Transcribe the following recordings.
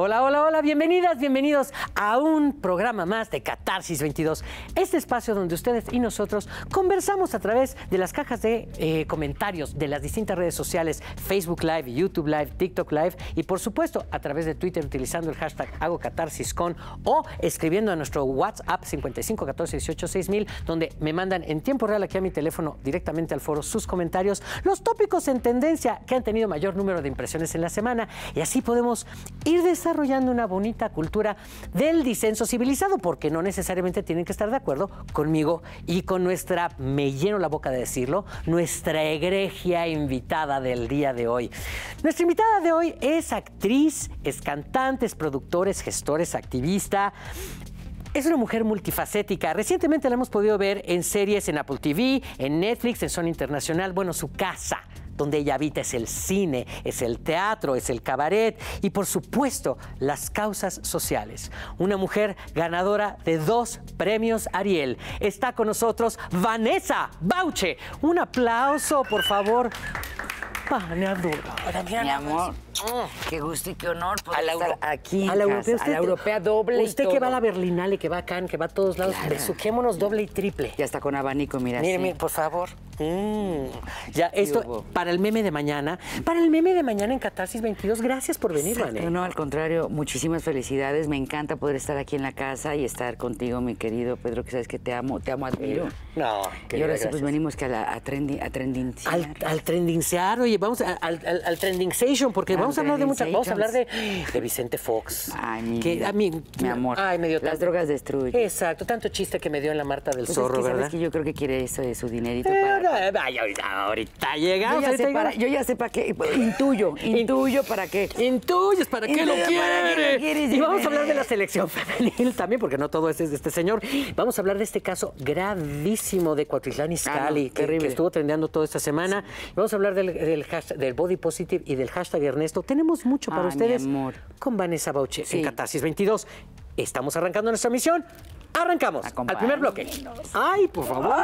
Hola, hola, hola, bienvenidas, bienvenidos a un programa más de Catarsis 22, este espacio donde ustedes y nosotros conversamos a través de las cajas de eh, comentarios de las distintas redes sociales, Facebook Live, YouTube Live, TikTok Live y por supuesto a través de Twitter utilizando el hashtag hago catarsis con o escribiendo a nuestro WhatsApp 5514186000 donde me mandan en tiempo real aquí a mi teléfono directamente al foro sus comentarios, los tópicos en tendencia que han tenido mayor número de impresiones en la semana y así podemos ir desarrollando desarrollando una bonita cultura del disenso civilizado, porque no necesariamente tienen que estar de acuerdo conmigo y con nuestra, me lleno la boca de decirlo, nuestra egregia invitada del día de hoy. Nuestra invitada de hoy es actriz, es cantante, es productora, es gestora, es activista. Es una mujer multifacética. Recientemente la hemos podido ver en series en Apple TV, en Netflix, en Sony Internacional, bueno, su casa, donde ella habita es el cine, es el teatro, es el cabaret y por supuesto las causas sociales. Una mujer ganadora de dos premios Ariel. Está con nosotros Vanessa Bauche. Un aplauso, por favor. adoro. Mi amor qué gusto y qué honor poder estar aquí. A la europea, europea doble. Usted que va a la Berlinale, que va a Cannes, que va a todos lados, Suquémonos doble y triple. Ya está con abanico, mira. Mire, por favor. Mm. Ya, esto para el meme de mañana. Para el meme de mañana en Catarsis 22, gracias por venir, Vanessa. No, no, al contrario, muchísimas felicidades. Me encanta poder estar aquí en la casa y estar contigo, mi querido Pedro, que sabes que te amo, te amo, admiro. No, Y ahora sí, pues venimos a, Al, al oye, vamos al, al, trending station, porque vamos a hablar de muchas cosas, Vamos a hablar de, Vicente Fox. Ay, mi, a mí, amor. Ay, me Las drogas destruyen. Exacto, tanto chiste que me dio en la Marta del pues Zorro, ¿verdad? que yo creo que quiere eso de su dinerito. Eh, eh, ahorita, llegamos. Yo ya, sé para, qué. Intuyo, intuyo para qué. Intuyes para qué lo quiere. y vamos a hablar de la selección femenil también, porque no todo es de este señor. Vamos a hablar de este caso gravísimo de Cuautitlán Iscali. Ah, que, estuvo trendeando toda esta semana. Vamos a hablar del, del, del body positive y del hashtag Ernesto tenemos mucho para ah, ustedes con Vanessa Bauche en Catarsis 22. Estamos arrancando nuestra misión. Arrancamos al primer bloque. Ay, por favor.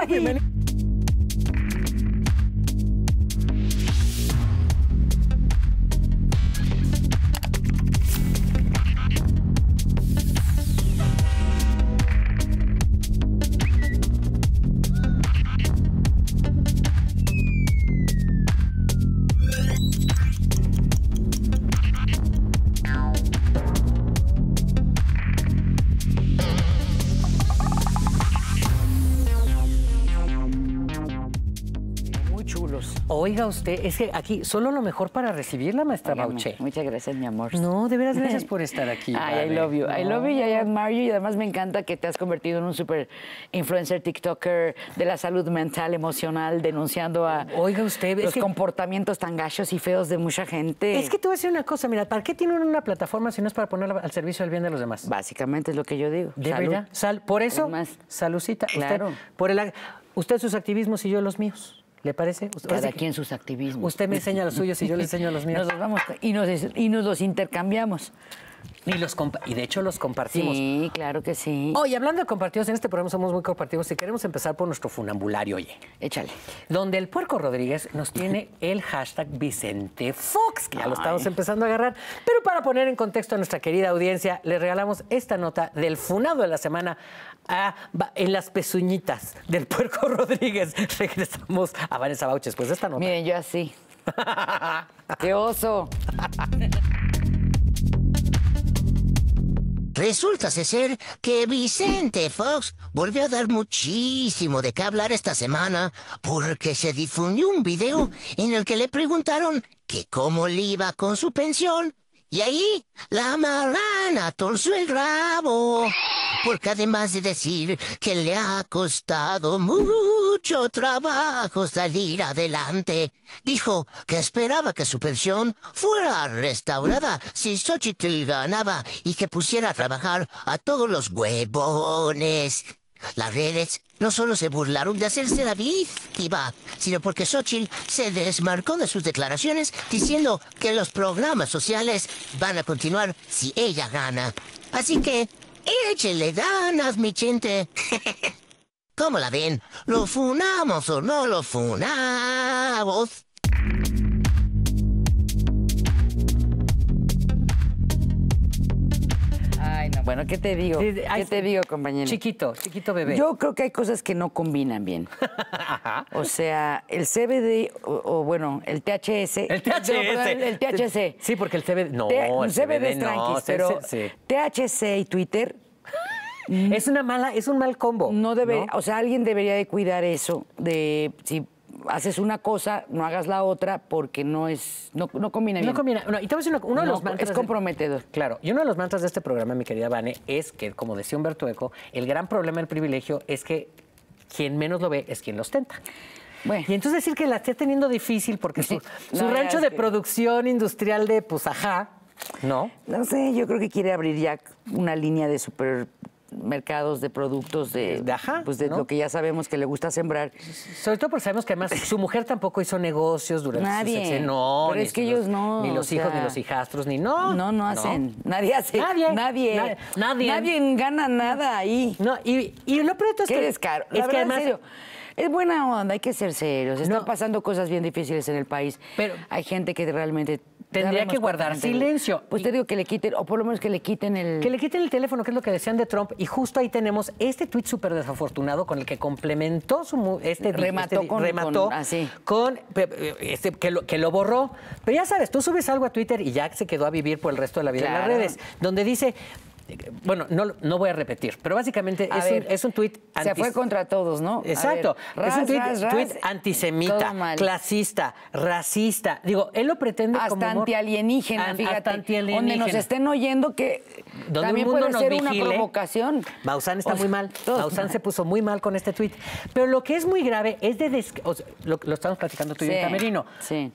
oiga usted, es que aquí solo lo mejor para recibirla, maestra Oigan, Muchas gracias, mi amor. No, de veras, gracias por estar aquí. Ay, I love you. I love you y I admire you. Y además me encanta que te has convertido en un super influencer, TikToker de la salud mental, emocional, denunciando a oiga usted, los comportamientos tan gachos y feos de mucha gente. Es que tú voy a decir una cosa, mira, ¿para qué tiene una plataforma si no es para ponerla al servicio del bien de los demás? Básicamente es lo que yo digo. ¿De Verdad? Sal, por eso, salucita. Claro. por el, usted sus activismos y yo los míos. ¿Le parece? Cada quien sus activismos. Usted me enseña los suyos y yo le enseño los míos. y nos los intercambiamos. Y, los y de hecho los compartimos. Sí, claro que sí. Oye, hablando de compartidos, en este programa somos muy compartidos y queremos empezar por nuestro funambulario, oye. Échale. Donde el puerco Rodríguez nos tiene el hashtag Vicente Fox, que ya lo estamos empezando a agarrar. Pero para poner en contexto a nuestra querida audiencia, le regalamos esta nota del funado de la semana a, en las pezuñitas del puerco Rodríguez. Regresamos a Vanessa después pues esta nota. Miren, yo así. ¡Qué oso! Resulta ser que Vicente Fox volvió a dar muchísimo de qué hablar esta semana porque se difundió un video en el que le preguntaron que cómo le iba con su pensión y ahí la marana torció el rabo, porque además de decir que le ha costado mucho trabajo salir adelante, dijo que esperaba que su pensión fuera restaurada si Xochitl ganaba y que pusiera a trabajar a todos los huevones. Las redes no solo se burlaron de hacerse la víctima, sino porque Xochitl se desmarcó de sus declaraciones diciendo que los programas sociales van a continuar si ella gana. Así que, échele ganas, mi gente. ¿Cómo la ven? ¿Lo funamos o no lo funamos? Bueno, ¿qué te digo? ¿Qué te digo, compañero? Chiquito, chiquito bebé. Yo creo que hay cosas que no combinan bien. o sea, el CBD, o, bueno, el THS. El THC. Sí, porque el CBD. No, el CBD, es no, pero THC y Twitter. es una mala, es un mal combo. No debe, o sea, alguien debería de cuidar eso, de si haces una cosa, no hagas la otra porque no es no, no combina bien. No combina. y te voy a uno, de los mantras es comprometedor. claro, y uno de los mantras de este programa, mi querida Vane, es que como decía Humberto Eco, el gran problema del privilegio es que quien menos lo ve es quien lo ostenta. Y entonces decir que la esté teniendo difícil porque su, rancho de producción industrial de pues, ajá, ¿no? No sé, yo creo que quiere abrir ya una línea de super mercados de productos de, pues de lo que ya sabemos que le gusta sembrar. Sobre todo porque sabemos que además su mujer tampoco hizo negocios durante nadie. su pero es que ellos no. Ni los hijos, ni los hijastros, ni no. No, no hacen. Nadie hace. Nadie. Nadie. Nadie. Nadie, gana nada ahí. No, y, y lo pronto es que. caro. Es que además. es buena onda, hay que ser serios. Están pasando cosas bien difíciles en el país. Pero, hay gente que realmente Tendría que guardar silencio. Pues te digo que le quiten, o por lo menos que le quiten el... Que le quiten el teléfono, que es lo que decían de Trump. Y justo ahí tenemos este tuit súper desafortunado con el que complementó su... Este, este remató con... Remató ah, así. Eh, este, que, lo, que lo borró. Pero ya sabes, tú subes algo a Twitter y ya se quedó a vivir por el resto de la vida en las redes. Donde dice, bueno, no, no voy a repetir, pero básicamente es, un, es, tuit... Se fue contra todos, ¿no? Exacto. es un tuit, antisemita, clasista, racista. Digo, él lo pretende hasta como... Antialienígena, fíjate, hasta antialienígena, Donde nos estén oyendo que donde también puede ser una provocación. Maussan está muy mal. Maussan se puso muy mal con este tuit. Pero lo que es muy grave es de... O sea, lo, estamos platicando tú y yo, Camerino. Sí.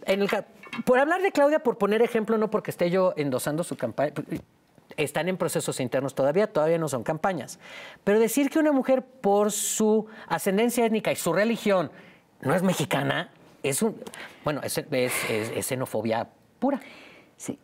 Por hablar de Claudia, por poner ejemplo, no porque esté yo endosando su campaña están en procesos internos todavía, todavía no son campañas. Pero decir que una mujer por su ascendencia étnica y su religión no es mexicana es un... Bueno, es, xenofobia pura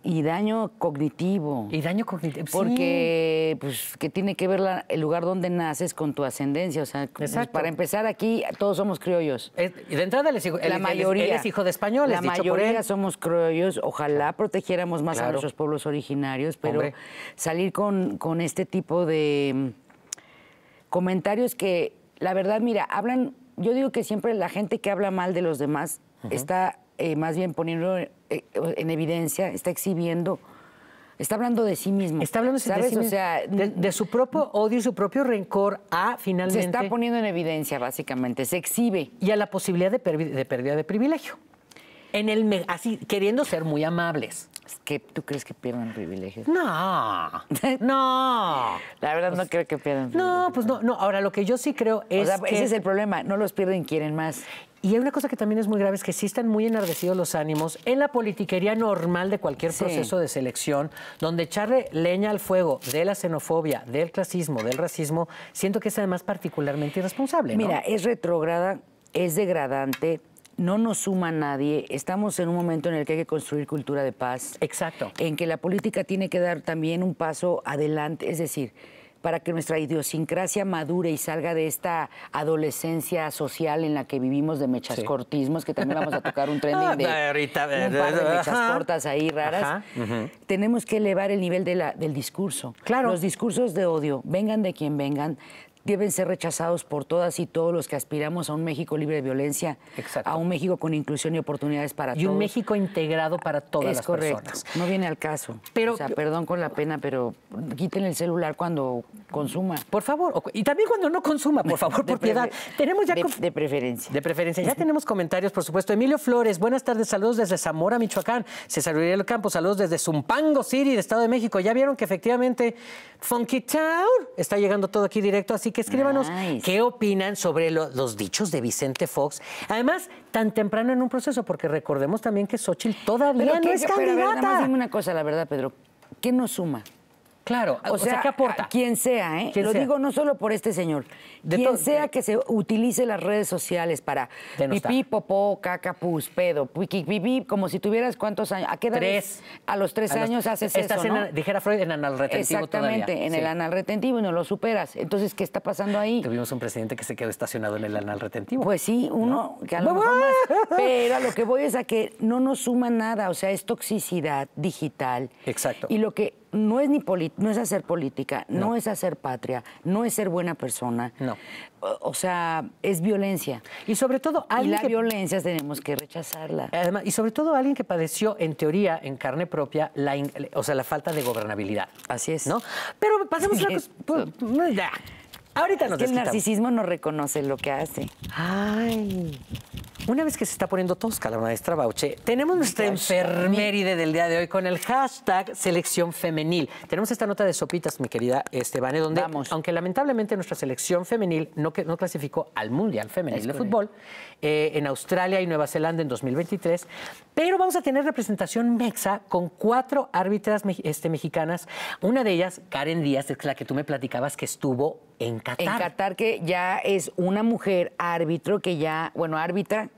y daño cognitivo. Y daño cognitivo. Porque, pues, que tiene que ver el lugar donde naces con tu ascendencia. O sea, pues, para empezar aquí, todos somos criollos. y de entrada, les la mayoría. es, hijo de españoles. La mayoría somos criollos. Ojalá protegiéramos más a nuestros pueblos originarios, pero salir con, con este tipo de mm, comentarios que, la verdad, mira, hablan. Yo digo que siempre la gente que habla mal de los demás está eh, más bien poniendo eh, en, evidencia, está exhibiendo Está hablando de sí mismo. Está hablando de sí mismo. O sea, de, su propio odio y su propio rencor a finalmente. Se está poniendo en evidencia, básicamente. Se exhibe. Y a la posibilidad de, pérdida de privilegio. En el así, queriendo ser muy amables. ¿Es que ¿Tú crees que pierdan privilegios? No. no. La verdad no pues, creo que pierdan privilegios. No, pues no, no. Ahora, lo que yo sí creo es. ese es el problema. No los pierden, quieren más. Y hay una cosa que también es muy grave, es que sí están muy enardecidos los ánimos en la politiquería normal de cualquier proceso de selección, donde echarle leña al fuego de la xenofobia, del clasismo, del racismo, siento que es además particularmente irresponsable. Mira, es retrógrada, es degradante, no nos suma a nadie. Estamos en un momento en el que hay que construir cultura de paz. Exacto. En que la política tiene que dar también un paso adelante, es decir, para que nuestra idiosincrasia madure y salga de esta adolescencia social en la que vivimos de mechas cortismos, que también vamos a tocar un trending de, ah, un par de mechas cortas ahí raras, tenemos que elevar el nivel del discurso. Claro. Los discursos de odio, vengan de quien vengan, deben ser rechazados por todas y todos los que aspiramos a un México libre de violencia, a un México con inclusión y oportunidades para todos. Y un México integrado para todas es las correcto. No viene al caso. o sea, perdón con la pena, pero quiten el celular cuando consuma. Por favor, y también cuando no consuma, por favor, por piedad. Tenemos ya de, preferencia. De preferencia. Ya tenemos comentarios, por supuesto. Emilio Flores, buenas tardes, saludos desde Zamora, Michoacán. César Uriel Campos, saludos desde Zumpango City, de Estado de México. Ya vieron que efectivamente Funky Town está llegando todo aquí directo, así que escríbanos qué opinan sobre los dichos de Vicente Fox. Además, tan temprano en un proceso, porque recordemos también que Xochitl todavía no es candidata. Pero más dime una cosa, la verdad, Pedro. ¿Qué nos suma? Claro, o, sea, que ¿qué aporta? Quien sea, ¿eh? lo digo no solo por este señor. quien sea que se utilice las redes sociales para pipi, pipí, popó, caca, pus, pedo, pipí, como si tuvieras cuántos años. ¿A qué edad? Tres. A los tres años haces Estás eso, en, Dijera Freud, en anal retentivo Exactamente, en el anal retentivo y no lo superas. Entonces, ¿qué está pasando ahí? Tuvimos un presidente que se quedó estacionado en el anal retentivo. Pues sí, uno que a lo más, Pero lo que voy es a que no nos suma nada. O sea, es toxicidad digital. Exacto. Y lo que no es ni no es hacer política, no. es hacer patria, no es ser buena persona. No. O, sea, es violencia. Y sobre todo alguien y la violencia tenemos que rechazarla. y sobre todo alguien que padeció en teoría en carne propia la o sea, la falta de gobernabilidad. Así es. ¿No? Pero pasemos a pues, pues, Ahorita nos es que el narcisismo no reconoce lo que hace. Ay. Una vez que se está poniendo tosca la maestra Bauche, tenemos nuestra enfermeride del día de hoy con el hashtag selección femenil. Tenemos esta nota de sopitas, mi querida Estebane, donde, aunque lamentablemente nuestra selección femenil no, clasificó al Mundial Femenil de Fútbol, eh, en Australia y Nueva Zelanda en 2023, pero vamos a tener representación mexa con cuatro árbitras este, mexicanas. Una de ellas, Karen Díaz, es la que tú me platicabas que estuvo en Qatar. En Qatar, que ya es una mujer árbitro, que ya, bueno, árbitra,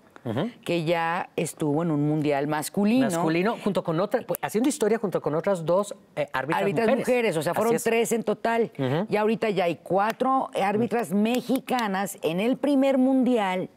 que ya estuvo en un mundial masculino. Masculino, junto con otra, pues, haciendo historia junto con otras dos eh, árbitras árbitras, árbitras mujeres. O sea, fueron tres en total. Y ahorita ya hay cuatro árbitras mexicanas en el primer mundial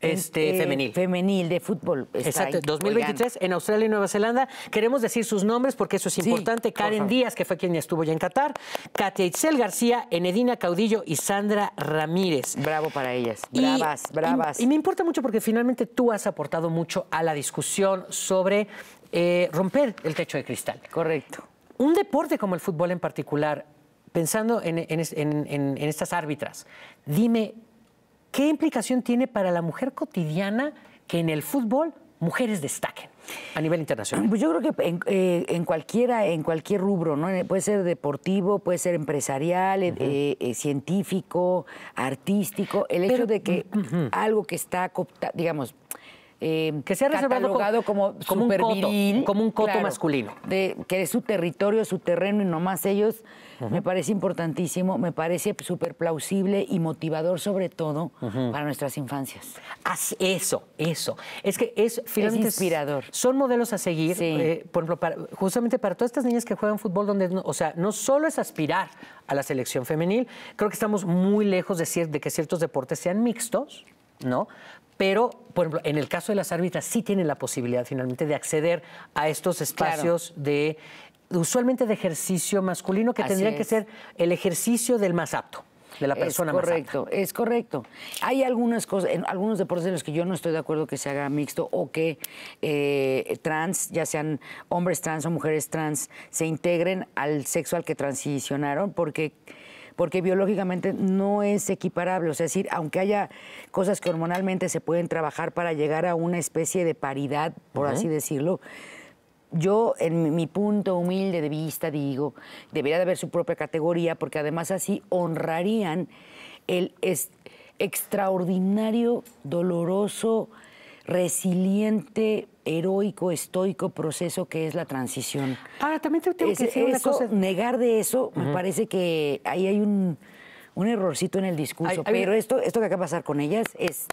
este, eh, femenil. Femenil de fútbol. Exacto, 2023 en Australia y Nueva Zelanda. Queremos decir sus nombres porque eso es importante. Karen Díaz, que fue quien ya estuvo ya en Qatar. Katia Itzel García, Enedina Caudillo y Sandra Ramírez. Bravo para ellas. bravas, bravas. Y, me importa mucho porque finalmente tú has aportado mucho a la discusión sobre eh, romper el techo de cristal. Correcto. Un deporte como el fútbol en particular, pensando en, en estas árbitras, dime ¿qué implicación tiene para la mujer cotidiana que en el fútbol mujeres destaquen? a nivel internacional? Pues yo creo que en, eh, cualquier rubro, ¿no? Eh, puede ser deportivo, puede ser empresarial, eh, científico, artístico. El hecho de que algo que está, digamos, eh, que se ha reservado como, como, un coto, masculino. que es su territorio, su terreno y nomás ellos, me parece importantísimo, me parece súper plausible y motivador sobre todo para nuestras infancias. eso, eso. Es que es finalmente inspirador. Son modelos a seguir, eh, por ejemplo, justamente para todas estas niñas que juegan fútbol, donde, o sea, no solo es aspirar a la selección femenil, creo que estamos muy lejos de, de que ciertos deportes sean mixtos, ¿no? pero por ejemplo, en el caso de las árbitras sí tienen la posibilidad finalmente de acceder a estos espacios de usualmente de ejercicio masculino que tendrían tendría que ser el ejercicio del más apto de la persona es correcto, Es correcto. Hay algunas cosas, en algunos deportes en los que yo no estoy de acuerdo que se haga mixto o que eh, trans, ya sean hombres trans o mujeres trans, se integren al sexo al que transicionaron, porque porque biológicamente no es equiparable. O sea, es decir, aunque haya cosas que hormonalmente se pueden trabajar para llegar a una especie de paridad, por así decirlo, yo en mi punto humilde de vista digo, debería de haber su propia categoría, porque además así honrarían el extraordinario, doloroso, resiliente heroico, estoico proceso que es la transición. Ahora, también te tengo que decir una cosa. Negar de eso, me parece que ahí hay un, errorcito en el discurso. pero esto, esto que acaba de pasar con ellas es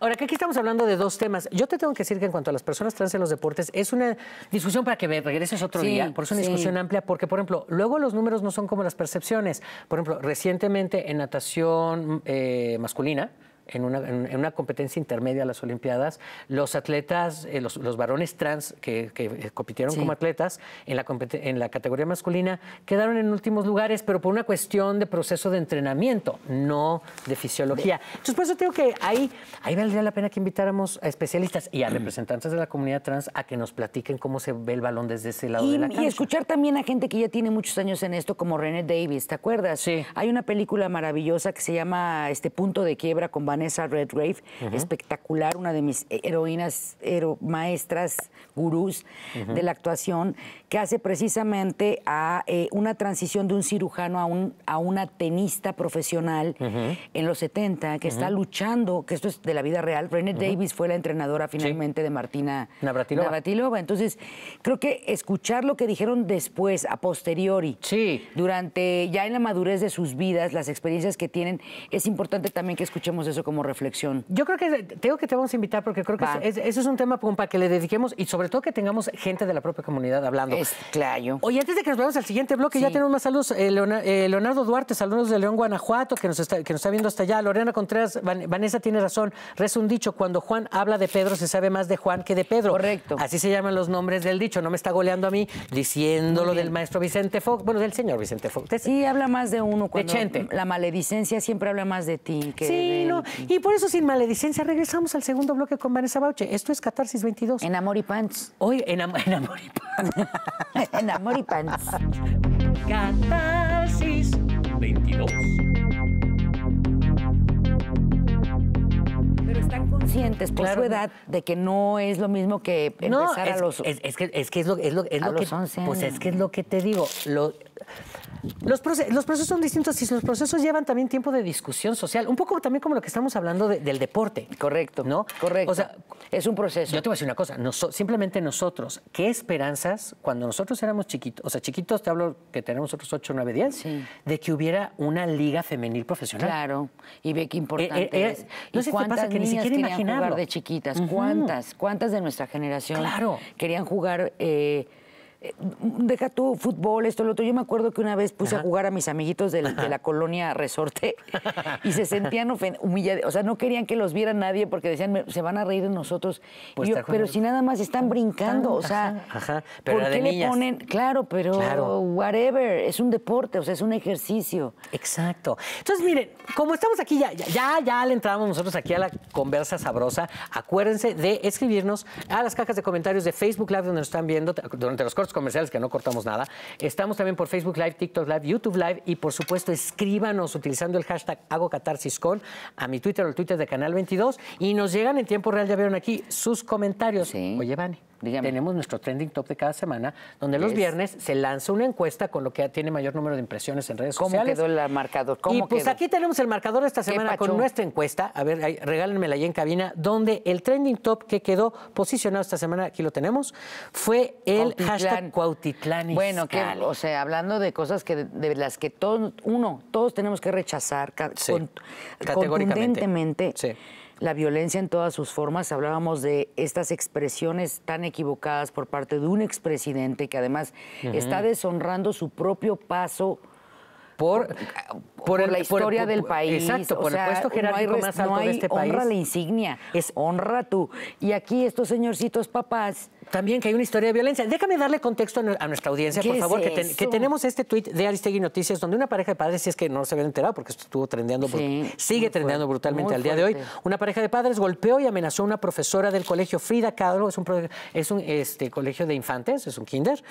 Ahora, que aquí estamos hablando de dos temas. Yo te tengo que decir que en cuanto a las personas trans en los deportes, es una discusión para que regreses otro día. Por eso es una discusión amplia, porque, por ejemplo, luego los números no son como las percepciones. Por ejemplo, recientemente en natación eh, masculina, en una, en una competencia intermedia a las Olimpiadas, los atletas, eh, los, los, varones trans que, que eh, compitieron como atletas en la, en la categoría masculina quedaron en últimos lugares, pero por una cuestión de proceso de entrenamiento, no de fisiología. Entonces, por eso tengo que ahí, ahí valdría la pena que invitáramos a especialistas y a mm. representantes de la comunidad trans a que nos platiquen cómo se ve el balón desde ese lado y, de la cancha. Y escuchar también a gente que ya tiene muchos años en esto, como René Davis, ¿te acuerdas? Sí. Hay una película maravillosa que se llama Este punto de quiebra con Van Vanessa Redgrave, espectacular, una de mis heroínas, maestras, gurús de la actuación, que hace precisamente a eh, una transición de un cirujano a, un, a una tenista profesional en los 70, que está luchando, que esto es de la vida real. Brené Davis fue la entrenadora finalmente de Martina Navratilova. Entonces, creo que escuchar lo que dijeron después, a posteriori, durante, ya en la madurez de sus vidas, las experiencias que tienen, es importante también que escuchemos eso como reflexión. Yo creo que tengo que te vamos a invitar porque creo que eso es, un tema para que le dediquemos y sobre todo que tengamos gente de la propia comunidad hablando. Es claro. Oye, antes de que nos vayamos al siguiente bloque, ya tenemos más saludos. Eh, eh, Leonardo, Duarte, saludos de León, Guanajuato, que nos, está, que nos está viendo hasta allá. Lorena Contreras, Vanessa tiene razón. Reza un dicho, cuando Juan habla de Pedro, se sabe más de Juan que de Pedro. Correcto. Así se llaman los nombres del dicho. No me está goleando a mí diciéndolo del maestro Vicente Fox, bueno, del señor Vicente Fox. Sí, habla más de uno cuando la maledicencia siempre habla más de ti que sí, no. Y por eso, sin maledicencia, regresamos al segundo bloque con Vanessa Bauche. Esto es Catarsis 22. En Amor y Pants. Hoy, en, Amor y Pants. en Amor y Pants. Catarsis 22. Pero están conscientes por su edad de que no es lo mismo que empezar a los No, es, que es lo es pues es que es lo que te digo, los, procesos son distintos y los procesos llevan también tiempo de discusión social, un poco también como lo que estamos hablando del deporte. Correcto. ¿No? Correcto. O sea, es un proceso. Yo te voy a decir una cosa, simplemente nosotros, ¿qué esperanzas cuando nosotros éramos chiquitos? O sea, chiquitos, te hablo que tenemos otros 8, 9, 10, de que hubiera una liga femenil profesional. Claro, y ve qué eh, importante eh, eh, es. No cuántas que ni siquiera querían de chiquitas, cuántas, cuántas de nuestra generación querían jugar... Eh, deja tú fútbol, esto, lo otro. Yo me acuerdo que una vez puse a jugar a mis amiguitos de la, colonia Resorte y se sentían humillados. O sea, no querían que los viera nadie porque decían, se van a reír de nosotros. Pues pero si nada más están brincando, o sea, Pero ¿por qué le ponen? Claro, pero whatever, es un deporte, o sea, es un ejercicio. Exacto. Entonces, miren, como estamos aquí, ya, ya, ya le entramos nosotros aquí a la conversa sabrosa, acuérdense de escribirnos a las cajas de comentarios de Facebook Live donde nos están viendo durante los cortes comerciales que no cortamos nada. Estamos también por Facebook Live, TikTok Live, YouTube Live y por supuesto escríbanos utilizando el hashtag HagoCatarsisCon a mi Twitter o el Twitter de Canal 22 y nos llegan en tiempo real, ya vieron aquí, sus comentarios. Oye, Vani Tenemos nuestro trending top de cada semana, donde los viernes se lanza una encuesta con lo que tiene mayor número de impresiones en redes sociales. ¿Cómo quedó el marcador? y pues aquí tenemos el marcador de esta semana con nuestra encuesta. A ver, regálenmela ahí en cabina, donde el trending top que quedó posicionado esta semana, aquí lo tenemos, fue el hashtag Cuautitlán. bueno, que, o sea, hablando de cosas que de las que todos, uno, todos tenemos que rechazar contundentemente. la violencia en todas sus formas. Hablábamos de estas expresiones tan equivocadas por parte de un expresidente que además está deshonrando su propio paso. Por, por, la historia del país. Exacto, por supuesto, el no hay, más este Honra la insignia, es honra tú. Y aquí estos señorcitos papás también que hay una historia de violencia. Déjame darle contexto a nuestra audiencia, por favor, que, tenemos este tuit de Aristegui Noticias, donde una pareja de padres, si es que no se habían enterado, porque esto estuvo trendeando, sigue trendeando brutalmente al día de hoy, una pareja de padres golpeó y amenazó a una profesora del colegio Frida Kahlo, es un, es un este, colegio de infantes, es un kinder,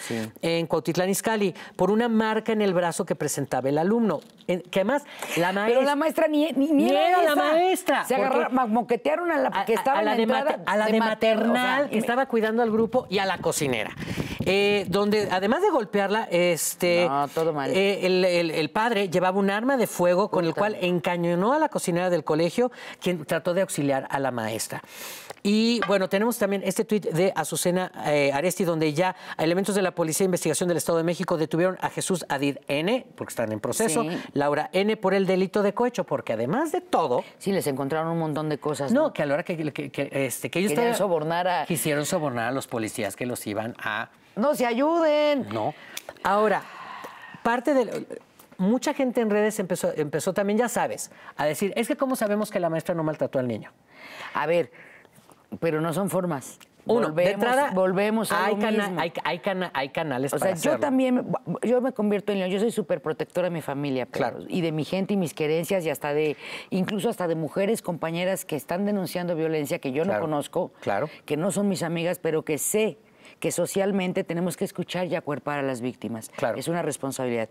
en Cuautitlán Izcalli, por una marca en el brazo que presentaba el alumno. ¿Qué que la maestra... Pero la maestra ni, ni, era, la maestra. Se agarraron, moquetearon a la que estaba la, de, maternal, estaba cuidando al grupo y a la cocinera. Eh, donde además de golpearla, este, eh, el, padre llevaba un arma de fuego con el cual encañonó a la cocinera del colegio, quien trató de auxiliar a la maestra. Y bueno, tenemos también este tuit de Azucena eh, Aresti, donde ya elementos de la Policía de Investigación del Estado de México detuvieron a Jesús Adid N, porque están en proceso, Laura N por el delito de cohecho, porque además de todo... Sí, les encontraron un montón de cosas. No, que a la hora que, este, ellos... sobornar a... Quisieron sobornar a los policías que los iban a... No, se ayuden. No. Ahora, parte de mucha gente en redes empezó, empezó también, ya sabes, a decir, es que cómo sabemos que la maestra no maltrató al niño. A ver, pero no son formas. Uno, volvemos, entrada, volvemos a hay, Hay, hay, canales o sea, yo también, yo me convierto en león, yo soy súper protectora de mi familia, claro. y de mi gente y mis querencias, y hasta de, incluso hasta de mujeres compañeras que están denunciando violencia que yo no conozco, claro. que no son mis amigas, pero que sé que socialmente tenemos que escuchar y acuerpar a las víctimas. Claro. Es una responsabilidad.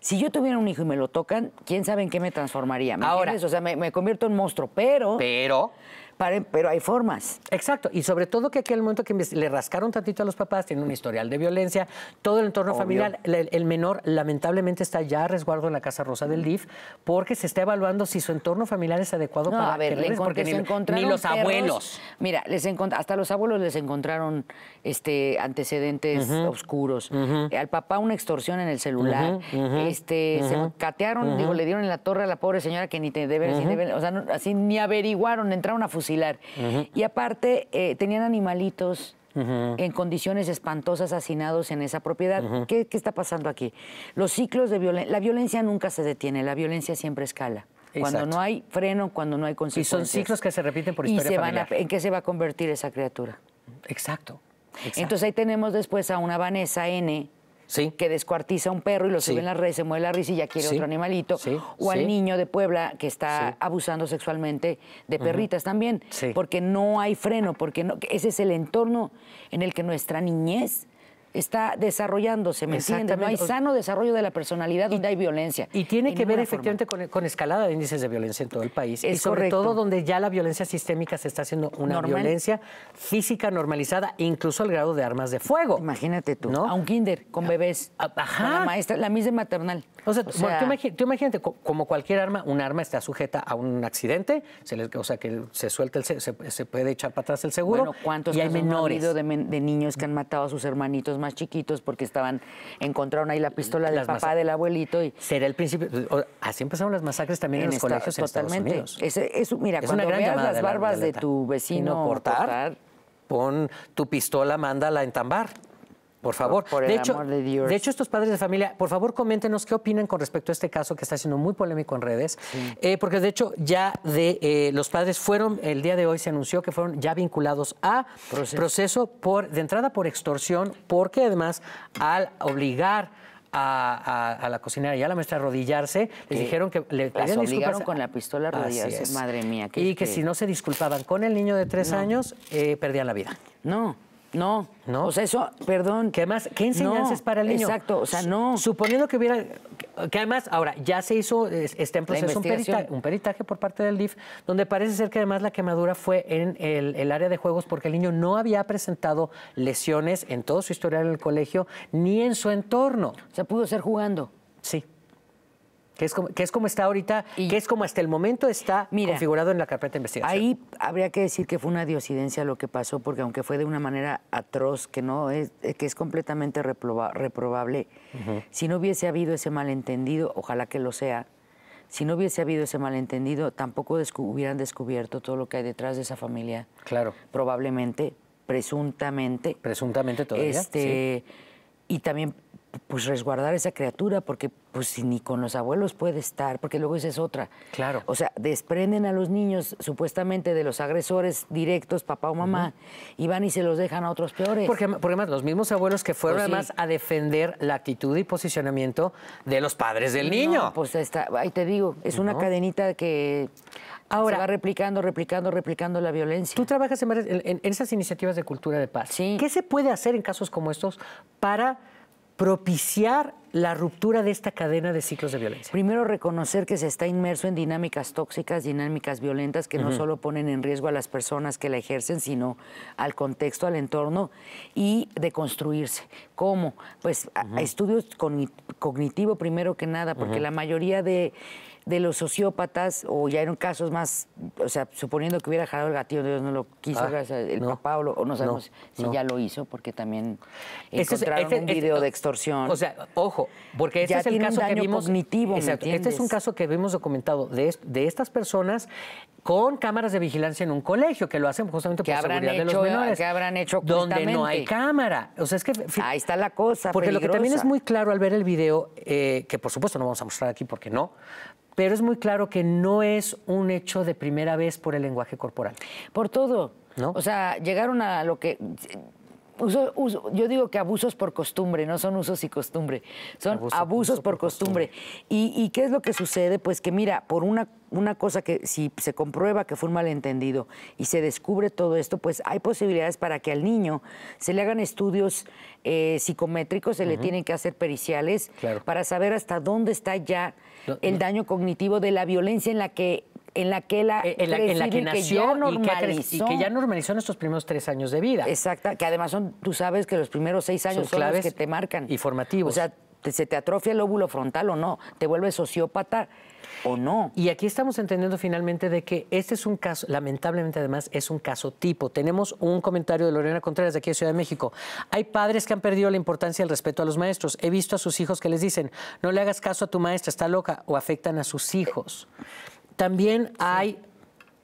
Si yo tuviera un hijo y me lo tocan, quién sabe en qué me transformaría. Ahora, o sea, me, me, convierto en monstruo, pero. Pero pero hay formas. Exacto, y sobre todo que aquí al momento que le rascaron tantito a los papás, tiene un historial de violencia, todo el entorno familiar, el, menor lamentablemente está ya a resguardo en la Casa Rosa del mm. DIF porque se está evaluando si su entorno familiar es adecuado para a ver, porque ni, los abuelos. Mira, les hasta los abuelos les encontraron este antecedentes oscuros. Eh, al papá una extorsión en el celular. este se catearon, digo, le dieron en la torre a la pobre señora que ni te debe, o sea, así ni averiguaron, entraron a fusión y aparte, eh, tenían animalitos en condiciones espantosas hacinados en esa propiedad. ¿Qué, está pasando aquí? Los ciclos de violencia, la violencia nunca se detiene, la violencia siempre escala. Cuando no hay freno, cuando no hay consecuencias. Y son ciclos que se repiten por historia y Van ¿En qué se va a convertir esa criatura? Exacto. Exacto. Entonces ahí tenemos después a una Vanessa N que descuartiza a un perro y lo sube en la red, se mueve la risa y ya quiere otro animalito. O al niño de Puebla que está abusando sexualmente de perritas también. Porque no hay freno, porque no, ese es el entorno en el que nuestra niñez está desarrollándose, ¿me entiendes? No hay sano desarrollo de la personalidad donde hay violencia. Y tiene que ver efectivamente con, escalada de índices de violencia en todo el país. y sobre todo donde ya la violencia sistémica se está haciendo una violencia física normalizada, incluso al grado de armas de fuego. Imagínate tú, ¿no? a un kinder con ah, bebés, ah, Ajá. la maestra, la misma maternal. O sea, tú, imagínate, como cualquier arma, un arma está sujeta a un accidente, se le, o sea, que se suelta, se, puede echar para atrás el seguro. Bueno, ¿cuántos y hay menores? de, de niños que han matado a sus hermanitos chiquitos porque estaban encontraron ahí la pistola del papá del abuelito y será el principio pues, así empezaron las masacres también en, el los totalmente Es, mira cuando veas las barbas de, tu vecino cortar, pon tu pistola mándala en tambar. Por favor. Por, de hecho, de hecho, estos padres de familia, por favor, coméntenos qué opinan con respecto a este caso que está siendo muy polémico en redes. Eh, porque de hecho, ya de eh, los padres fueron, el día de hoy se anunció que fueron ya vinculados a proceso, por, de entrada por extorsión, porque además al obligar. A, a, la cocinera y a la maestra a arrodillarse, les dijeron que le pedían disculpas. con la pistola arrodillarse, madre mía. Que y que, si no se disculpaban con el niño de tres años, eh, perdían la vida. No, no, no. O sea, eso, perdón. ¿Qué más? ¿Qué enseñanzas para el niño? Exacto, o sea, no. Suponiendo que hubiera, que además, ahora, ya se hizo, está en proceso un peritaje, por parte del DIF, donde parece ser que además la quemadura fue en el, el, área de juegos porque el niño no había presentado lesiones en todo su historial en el colegio ni en su entorno. O sea, pudo ser jugando. Sí. Que es como, está ahorita, que es como hasta el momento está configurado en la carpeta de investigación. Ahí habría que decir que fue una diosidencia lo que pasó, porque aunque fue de una manera atroz, que no es, que es completamente reprobable, si no hubiese habido ese malentendido, ojalá que lo sea, si no hubiese habido ese malentendido, tampoco hubieran descubierto todo lo que hay detrás de esa familia. Claro. Probablemente, presuntamente. Presuntamente todavía. Este, Y también pues resguardar esa criatura, porque pues ni con los abuelos puede estar, porque luego esa es otra. Claro. O sea, desprenden a los niños supuestamente de los agresores directos, papá o mamá, y van y se los dejan a otros peores. Porque, además, los mismos abuelos que fueron pues además a defender la actitud y posicionamiento de los padres del niño. pues está, ahí te digo, es una cadenita que Ahora, se va replicando, replicando, replicando la violencia. Tú trabajas en, en esas iniciativas de cultura de paz. Sí. ¿Qué se puede hacer en casos como estos para propiciar la ruptura de esta cadena de ciclos de violencia? Primero, reconocer que se está inmerso en dinámicas tóxicas, dinámicas violentas que no solo ponen en riesgo a las personas que la ejercen, sino al contexto, al entorno y de construirse. ¿Cómo? Pues estudios cognitivo primero que nada, porque la mayoría de de los sociópatas, o ya eran casos más, o sea, suponiendo que hubiera jalado el gatillo, Dios no lo quiso, ah, gracias, el papá, o, no sabemos si ya lo hizo, porque también encontraron es, un video de extorsión. O sea, ojo, porque este es el caso que vimos. Cognitivo, este es un caso que vimos documentado de, estas personas con cámaras de vigilancia en un colegio, que lo hacen justamente por seguridad de los eh, menores. Que habrán hecho Donde no hay cámara. O sea, es que... Ahí está la cosa Porque lo que también es muy claro al ver el video, eh, que por supuesto no vamos a mostrar aquí porque no, pero es muy claro que no es un hecho de primera vez por el lenguaje corporal. Por todo. O sea, llegaron a lo que... Uso, yo digo que abusos por costumbre, no son usos y costumbre, son abusos por, costumbre. ¿Y qué es lo que sucede? Pues que mira, por una una cosa que si se comprueba que fue un malentendido y se descubre todo esto, pues hay posibilidades para que al niño se le hagan estudios eh, psicométricos, se le tienen que hacer periciales para saber hasta dónde está ya el daño cognitivo de la violencia en la que en la que eh, la, que nació y, que, ya normalizó en estos primeros tres años de vida. Exacto, que además son, tú sabes que los primeros seis años son, los que te marcan. Y formativos. O sea, se te atrofia el óvulo frontal o no, te vuelves sociópata o no. Y aquí estamos entendiendo finalmente de que este es un caso, lamentablemente además, es un caso tipo. Tenemos un comentario de Lorena Contreras de aquí de Ciudad de México. Hay padres que han perdido la importancia el respeto a los maestros. He visto a sus hijos que les dicen, no le hagas caso a tu maestra, está loca, o afectan a sus hijos. También hay...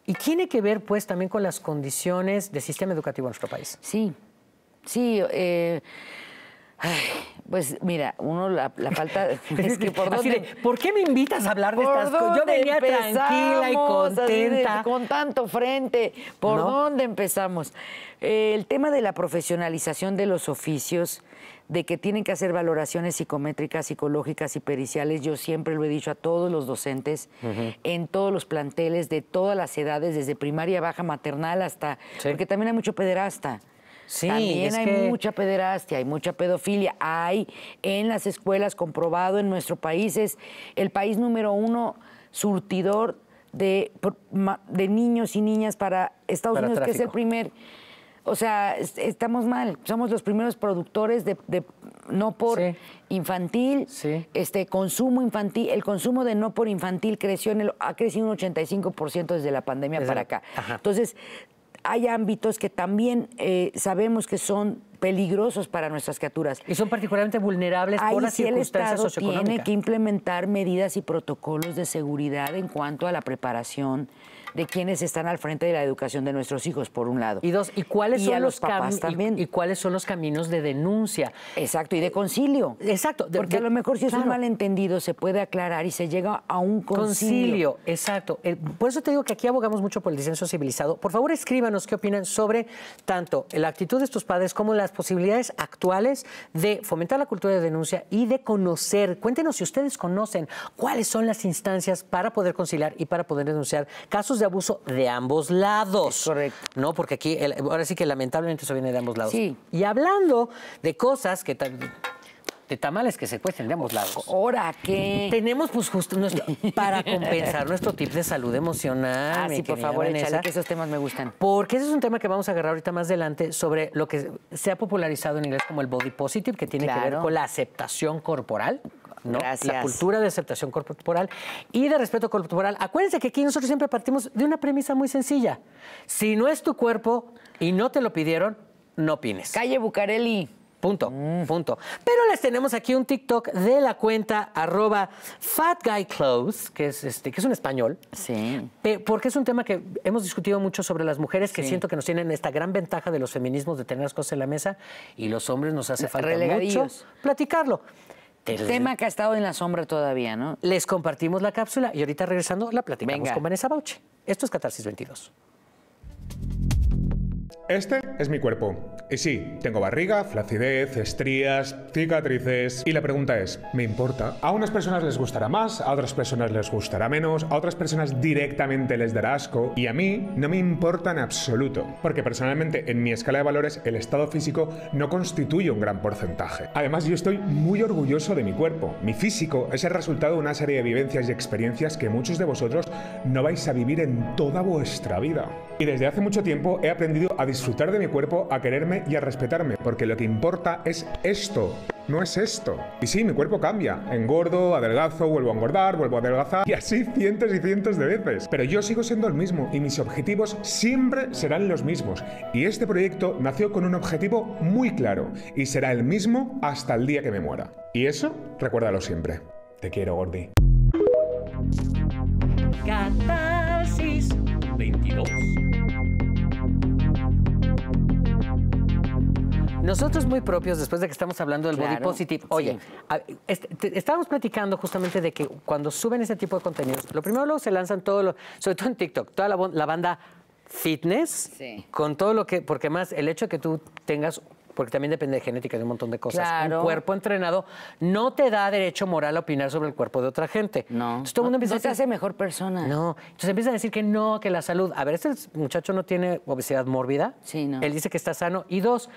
Y tiene que ver, pues, también con las condiciones del sistema educativo en nuestro país. Sí, sí. Eh, pues mira, uno la, falta es que por ¿Por qué me invitas a hablar de estas cosas? Yo venía tranquila y contenta. con tanto frente, ¿por dónde empezamos? Eh, el tema de la profesionalización de los oficios, de que tienen que hacer valoraciones psicométricas, psicológicas y periciales, yo siempre lo he dicho a todos los docentes, en todos los planteles, de todas las edades, desde primaria, baja, maternal hasta... Porque también hay mucho pederasta. También hay mucha pederastia, hay mucha pedofilia. Hay en las escuelas comprobado en nuestro país, es el país número uno surtidor de, de niños y niñas para Estados Unidos, que es el primer. O sea, estamos mal. Somos los primeros productores de, no por infantil, este consumo infantil, el consumo de no por infantil creció en el, ha crecido un 85% desde la pandemia para acá. Entonces, hay ámbitos que también eh, sabemos que son peligrosos para nuestras criaturas. Y son particularmente vulnerables por las circunstancias el Estado Tiene que implementar medidas y protocolos de seguridad en cuanto a la preparación de quienes están al frente de la educación de nuestros hijos, por un lado. Y dos, ¿y cuáles son los, Y, cuáles son los caminos de denuncia? Exacto, y de concilio. Exacto. Porque a lo mejor si es un malentendido se puede aclarar y se llega a un concilio. Concilio, exacto. Eh, por eso te digo que aquí abogamos mucho por el disenso civilizado. Por favor, escríbanos qué opinan sobre tanto la actitud de estos padres como las posibilidades actuales de fomentar la cultura de denuncia y de conocer. Cuéntenos si ustedes conocen cuáles son las instancias para poder conciliar y para poder denunciar casos de abuso de ambos lados. correcto. No, porque aquí, ahora sí que lamentablemente eso viene de ambos lados. Sí. Y hablando de cosas que de tamales que se cuesten de ambos lados. Ahora qué? tenemos pues justo para compensar nuestro tip de salud emocional. Ah, sí, por favor, échale, que esos temas me gustan. Porque ese es un tema que vamos a agarrar ahorita más adelante sobre lo que se ha popularizado en inglés como el body positive, que tiene que ver con la aceptación corporal. ¿no? La cultura de aceptación corporal y de respeto corporal. Acuérdense que aquí nosotros siempre partimos de una premisa muy sencilla. Si no es tu cuerpo y no te lo pidieron, no pines. Calle Bucareli. Punto, mm. punto. Pero les tenemos aquí un TikTok de la cuenta arroba Fat que es, este, que es un español. Sí. Porque es un tema que hemos discutido mucho sobre las mujeres, que siento que nos tienen esta gran ventaja de los feminismos de tener las cosas en la mesa y los hombres nos hace falta mucho platicarlo. Tema que ha estado en la sombra todavía, ¿no? Les compartimos la cápsula y ahorita regresando la platicamos con Vanessa Bauche. Esto es Catarsis 22. Este es mi cuerpo. Y sí, tengo barriga, flacidez, estrías, cicatrices. Y la pregunta es, ¿me importa? A unas personas les gustará más, a otras personas les gustará menos, a otras personas directamente les dará asco. Y a mí no me importa en absoluto. Porque personalmente, en mi escala de valores, el estado físico no constituye un gran porcentaje. Además, yo estoy muy orgulloso de mi cuerpo. Mi físico es el resultado de una serie de vivencias y experiencias que muchos de vosotros no vais a vivir en toda vuestra vida. Y desde hace mucho tiempo he aprendido a disfrutar de mi cuerpo, a quererme y a respetarme, porque lo que importa es esto, no es esto. Y sí, mi cuerpo cambia. Engordo, adelgazo, vuelvo a engordar, vuelvo a adelgazar y así cientos y cientos de veces. Pero yo sigo siendo el mismo y mis objetivos siempre serán los mismos. Y este proyecto nació con un objetivo muy claro y será el mismo hasta el día que me muera. Y eso, recuérdalo siempre. Te quiero, Gordi. 22. Nosotros muy propios, después de que estamos hablando del body positive, oye, este, estábamos platicando justamente de que cuando suben ese tipo de contenidos, lo primero luego se lanzan todo, lo, sobre todo en TikTok, toda la, banda fitness, con todo lo que, porque más el hecho de que tú tengas porque también depende de genética, de un montón de cosas. Un cuerpo entrenado no te da derecho moral a opinar sobre el cuerpo de otra gente. No. Entonces, todo el mundo empieza a decir, hace mejor persona. No. Entonces empiezan a decir que no, que la salud. A ver, este muchacho no tiene obesidad mórbida. Sí, no. Él dice que está sano. Y dos,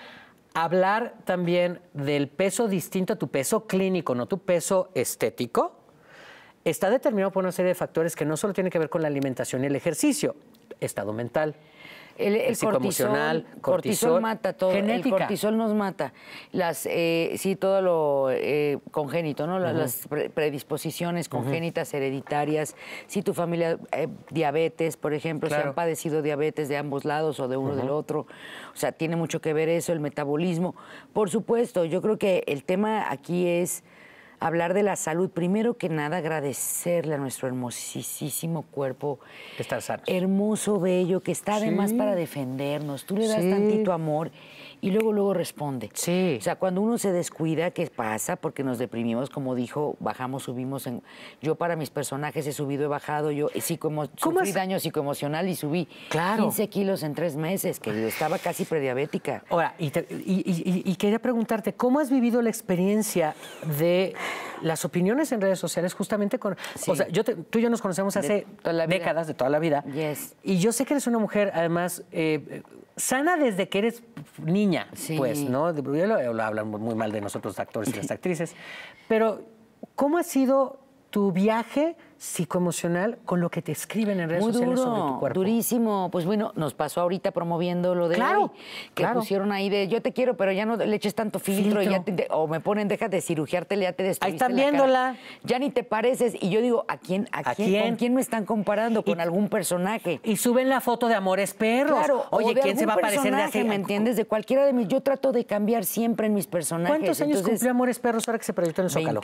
hablar también del peso distinto a tu peso clínico, no tu peso estético, está determinado por una serie de factores que no solo tienen que ver con la alimentación y el ejercicio, estado mental, el, cortisol, mata todo. El cortisol nos mata. Las, eh, sí, todo lo eh, congénito, ¿no? Las, predisposiciones congénitas, hereditarias. Si tu familia, eh, diabetes, por ejemplo, si han padecido diabetes de ambos lados o de uno del otro. O sea, tiene mucho que ver eso, el metabolismo. Por supuesto, yo creo que el tema aquí es hablar de la salud, primero que nada agradecerle a nuestro hermosísimo cuerpo. Que está Hermoso, bello, que está además para defendernos. Tú le das tantito amor y luego, luego responde. Sí. O sea, cuando uno se descuida, ¿qué pasa? Porque nos deprimimos, como dijo, bajamos, subimos. En... Yo para mis personajes he subido, he bajado, yo sí, como sufrí daño psicoemocional y subí claro. 15 kilos en tres meses, que estaba casi prediabética. Ahora, y, quería preguntarte, ¿cómo has vivido la experiencia de las opiniones en redes sociales justamente con... O sea, tú y yo nos conocemos hace décadas, de toda la vida. Yes. Y yo sé que eres una mujer, además, eh, sana desde que eres niña, pues, ¿no? de lo, lo hablan muy mal de nosotros, actores y las actrices. Pero, ¿cómo ha sido tu viaje psicoemocional con lo que te escriben en redes sociales sobre tu cuerpo. Durísimo, pues bueno, nos pasó ahorita promoviendo lo de claro, que pusieron ahí de yo te quiero, pero ya no le eches tanto filtro, o me ponen deja de cirugiarte, ya te destruiste Ahí están viéndola. Ya ni te pareces y yo digo, ¿a quién a, quién, ¿Con quién me están comparando con algún personaje? Y suben la foto de Amores Perros. oye, ¿quién se va a parecer de hace? ¿Me entiendes? De cualquiera de mis, yo trato de cambiar siempre en mis personajes. ¿Cuántos años cumplió Amores Perros ahora que se proyectó en el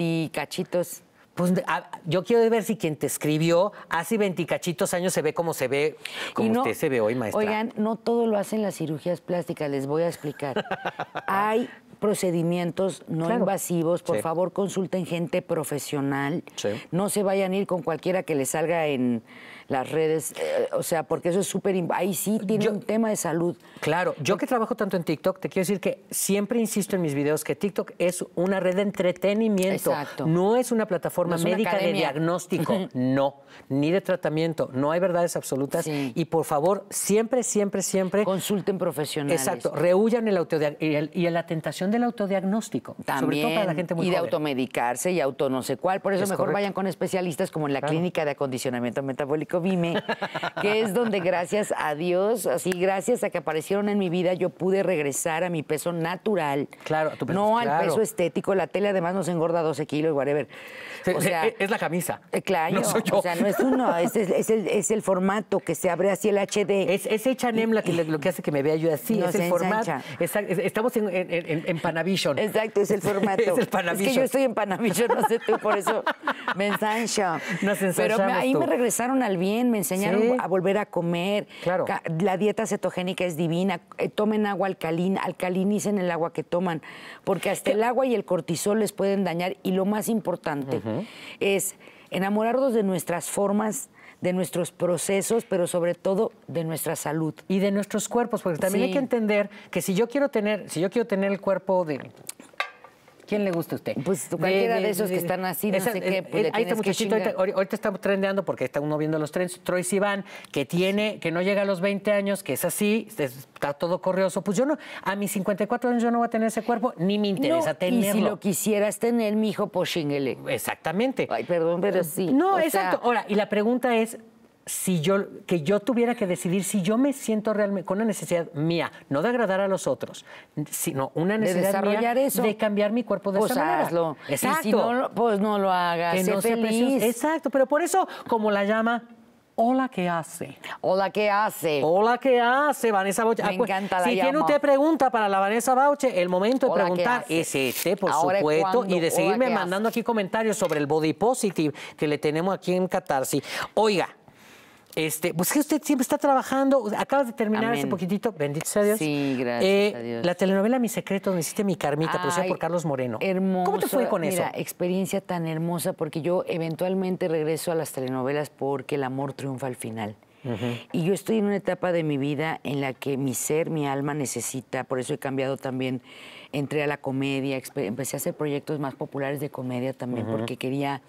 pues ah, yo quiero ver si quien te escribió hace veinticachitos años se ve como se ve, como usted se ve hoy, maestra. Oigan, no todo lo hacen las cirugías plásticas, les voy a explicar. Hay procedimientos no invasivos, por favor consulten gente profesional. No se vayan a ir con cualquiera que les salga en, las redes, eh, o sea, porque eso es súper... Ahí sí tiene un tema de salud. Claro, yo que trabajo tanto en TikTok, te quiero decir que siempre insisto en mis videos que TikTok es una red de entretenimiento, Exacto. no es una plataforma médica de diagnóstico, no, ni de tratamiento, no hay verdades absolutas y por favor, siempre, siempre, siempre... Consulten profesionales. Exacto, rehuyan el y, y, la tentación del autodiagnóstico, También, la gente muy Y de automedicarse y auto no sé cuál, por eso mejor vayan con especialistas como en la clínica de acondicionamiento metabólico Vime, que es donde gracias a Dios, así gracias a que aparecieron en mi vida, yo pude regresar a mi peso natural. Claro, a tu peso, No al peso estético. La tele además nos engorda 12 kilos, whatever. O sea, es, la camisa. Eh, claro. O sea, no es uno, es, el, es, el, formato que se abre así el HD. Es, es que lo que hace que me vea yo así. es el formato. estamos en, en, Panavision. Exacto, es el formato. es Panavision. que yo estoy en Panavision, no sé tú, por eso me ensancha. Nos Pero ahí me regresaron al me enseñaron a volver a comer. Claro. La dieta cetogénica es divina. Eh, tomen agua alcalina, alcalinicen el agua que toman, porque hasta el agua y el cortisol les pueden dañar. Y lo más importante es enamorarnos de nuestras formas de nuestros procesos, pero sobre todo de nuestra salud. Y de nuestros cuerpos, porque también hay que entender que si yo quiero tener, si yo quiero tener el cuerpo de ¿Quién le gusta a usted? Pues cualquiera de, esos que están así, no sé qué. Pues, ahí está muchachito, ahorita, estamos trendeando porque está uno viendo los trends. Troy Sivan, que tiene, que no llega a los 20 años, que es así, está todo corrioso. Pues yo no, a mis 54 años yo no voy a tener ese cuerpo, ni me interesa tenerlo. Y si lo quisieras tener, mi hijo, pues Exactamente. Ay, perdón, pero sí. No, exacto. Ahora, y la pregunta es, si yo, que yo tuviera que decidir si yo me siento realmente con una necesidad mía, no de agradar a los otros, sino una necesidad de mía de cambiar mi cuerpo de pues no, pues no lo hagas. Que no feliz. Sea Exacto, pero por eso, como la llama, Hola, ¿qué hace? Hola, ¿qué hace? Hola, ¿qué hace? Vanessa Bauche. Me ah, pues, encanta la Si tiene usted pregunta para la Vanessa Bauche, el momento de preguntar es este, por supuesto, y de seguirme mandando aquí comentarios sobre el body positive que le tenemos aquí en Catarsis. Oiga, este, pues que usted siempre está trabajando, acabas de terminar hace poquitito, bendito sea Dios. Sí, gracias eh, a Dios. La telenovela Mi Secreto, donde hiciste Mi Carmita, producida por Carlos Moreno. Hermoso. ¿Cómo te fue con Mira, experiencia tan hermosa, porque yo eventualmente regreso a las telenovelas porque el amor triunfa al final. Y yo estoy en una etapa de mi vida en la que mi ser, mi alma necesita, por eso he cambiado también, entré a la comedia, empecé a hacer proyectos más populares de comedia también, porque quería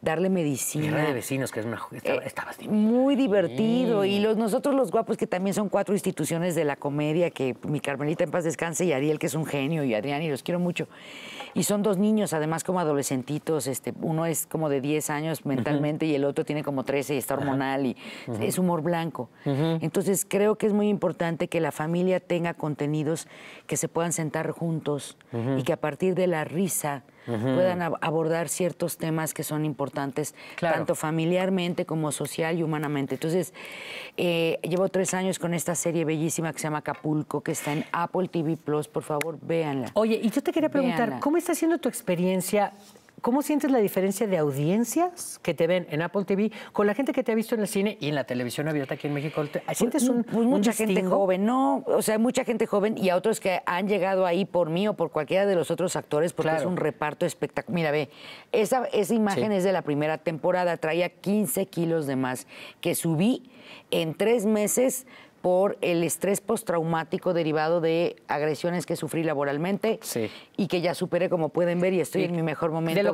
darle medicina. de vecinos, que es eh, muy divertido. Y los, nosotros los guapos, que también son cuatro instituciones de la comedia, que mi Carmelita en paz descanse y Ariel, que es un genio, y Adrián, y los quiero mucho. Y son dos niños, además como adolescentitos. Este, uno es como de 10 años mentalmente y el otro tiene como 13 y está hormonal y es humor blanco. Entonces creo que es muy importante que la familia tenga contenidos que se puedan sentar juntos y que a partir de la risa puedan abordar ciertos temas que son importantes, tanto familiarmente como social y humanamente. Entonces, eh, llevo tres años con esta serie bellísima que se llama Acapulco, que está en Apple TV Plus. Por favor, véanla. Oye, y yo te quería preguntar, ¿cómo está siendo tu experiencia ¿Cómo sientes la diferencia de audiencias que te ven en Apple TV con la gente que te ha visto en el cine y en la televisión abierta aquí en México? Pues ¿Sientes un, pues mucha gente joven, no, o sea, mucha gente joven y a otros que han llegado ahí por mí o por cualquiera de los otros actores porque es un reparto espectacular. Mira, ve, esa, imagen es de la primera temporada, traía 15 kilos de más que subí en tres meses por el estrés postraumático derivado de agresiones que sufrí laboralmente y que ya superé, como pueden ver, y estoy en mi mejor momento. De lo,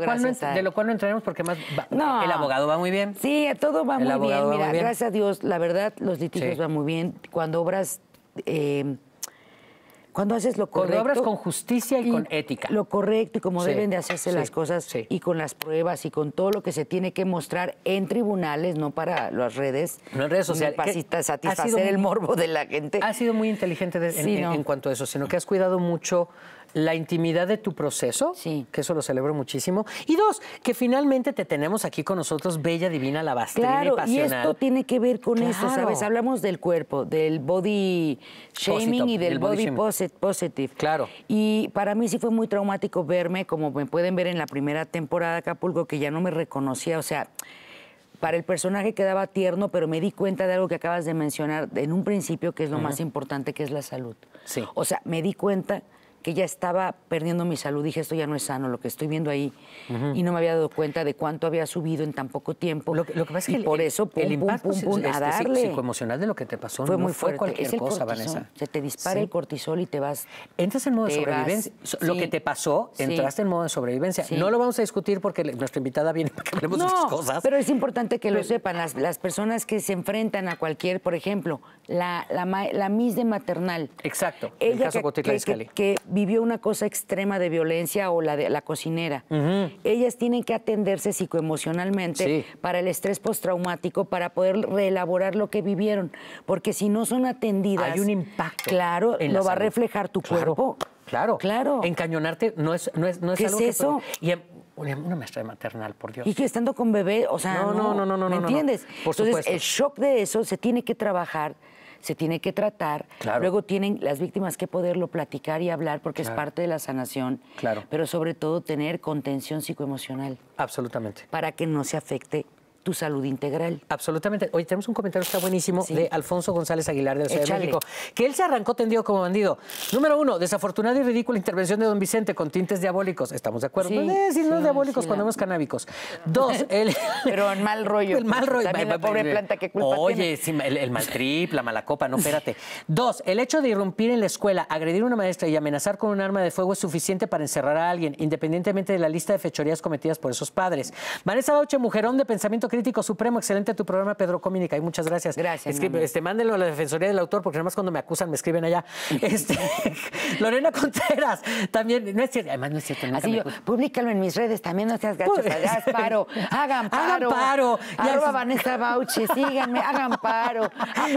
cual no, entraremos porque más el abogado va muy bien. Sí, todo va, muy bien. Mira, gracias a Dios, la verdad, los litigios van muy bien. Cuando obras... Eh, cuando haces lo correcto. Cuando obras con justicia y, con ética. Lo correcto y como deben de hacerse las cosas y con las pruebas y con todo lo que se tiene que mostrar en tribunales, no para las redes. No en redes sociales. Para satisfacer el morbo de la gente. Ha sido muy inteligente en, cuanto a eso, sino que has cuidado mucho la intimidad de tu proceso, sí. que eso lo celebro muchísimo. Y dos, que finalmente te tenemos aquí con nosotros, bella, divina, lavastrina claro, y pasional. esto tiene que ver con esto, eso, ¿sabes? Hablamos del cuerpo, del body shaming y del body, positive. Claro. Y para mí sí fue muy traumático verme, como me pueden ver en la primera temporada de Acapulco, que ya no me reconocía, o sea para el personaje quedaba tierno, pero me di cuenta de algo que acabas de mencionar en un principio, que es lo más importante, que es la salud. Sí. O sea, me di cuenta que ya estaba perdiendo mi salud. Dije, esto ya no es sano, lo que estoy viendo ahí. Y no me había dado cuenta de cuánto había subido en tan poco tiempo. Lo que, pasa es que el, por eso, el impacto psicoemocional de lo que te pasó fue muy fuerte. Fue cualquier cosa, Vanessa. Se te dispara el cortisol y te vas. Entras en modo de sobrevivencia. lo que te pasó, entraste en modo de sobrevivencia. No lo vamos a discutir porque nuestra invitada viene para que hablemos cosas. Pero es importante que lo sepan. Las, las, personas que se enfrentan a cualquier, por ejemplo, la, la, de maternal. Exacto. el caso que, vivió una cosa extrema de violencia o la de la cocinera. Ellas tienen que atenderse psicoemocionalmente para el estrés postraumático, para poder reelaborar lo que vivieron, porque si no son atendidas... Hay un impacto. Claro, lo va a reflejar tu cuerpo. Claro, claro. Encañonarte no es, no es, es eso? Y em, una maestra maternal, por Dios. Y que estando con bebé, o sea, no, no, no, no, ¿me entiendes? Por Entonces, supuesto. el shock de eso se tiene que trabajar se tiene que tratar. Luego tienen las víctimas que poderlo platicar y hablar porque es parte de la sanación. Claro. Pero sobre todo tener contención psicoemocional. Absolutamente. Para que no se afecte tu salud integral. Absolutamente. Oye, tenemos un comentario que está buenísimo de Alfonso González Aguilar de la Ciudad de México, que él se arrancó tendido como bandido. Número uno, desafortunada y ridícula intervención de don Vicente con tintes diabólicos. Estamos de acuerdo. Sí, no sí, no diabólicos cuando vemos canábicos. Dos, el... Pero el mal rollo. El mal rollo. También la pobre planta que culpa Oye, el, el mal trip, la mala copa, no, espérate. Dos, el hecho de irrumpir en la escuela, agredir a una maestra y amenazar con un arma de fuego es suficiente para encerrar a alguien, independientemente de la lista de fechorías cometidas por esos padres. Vanessa Bauche, mujerón de pensamiento que crítico supremo, excelente tu programa, Pedro Comínica, y muchas gracias. Gracias. este, mándenlo a la Defensoría del Autor, porque nada más cuando me acusan me escriben allá. Este, Lorena Contreras, también, no es cierto, además no es cierto. Así yo, públicalo en mis redes, también no seas gacho, pues, hagas paro, hagan paro. Hagan paro. Arroba Vanessa Bauche, síganme, hagan paro,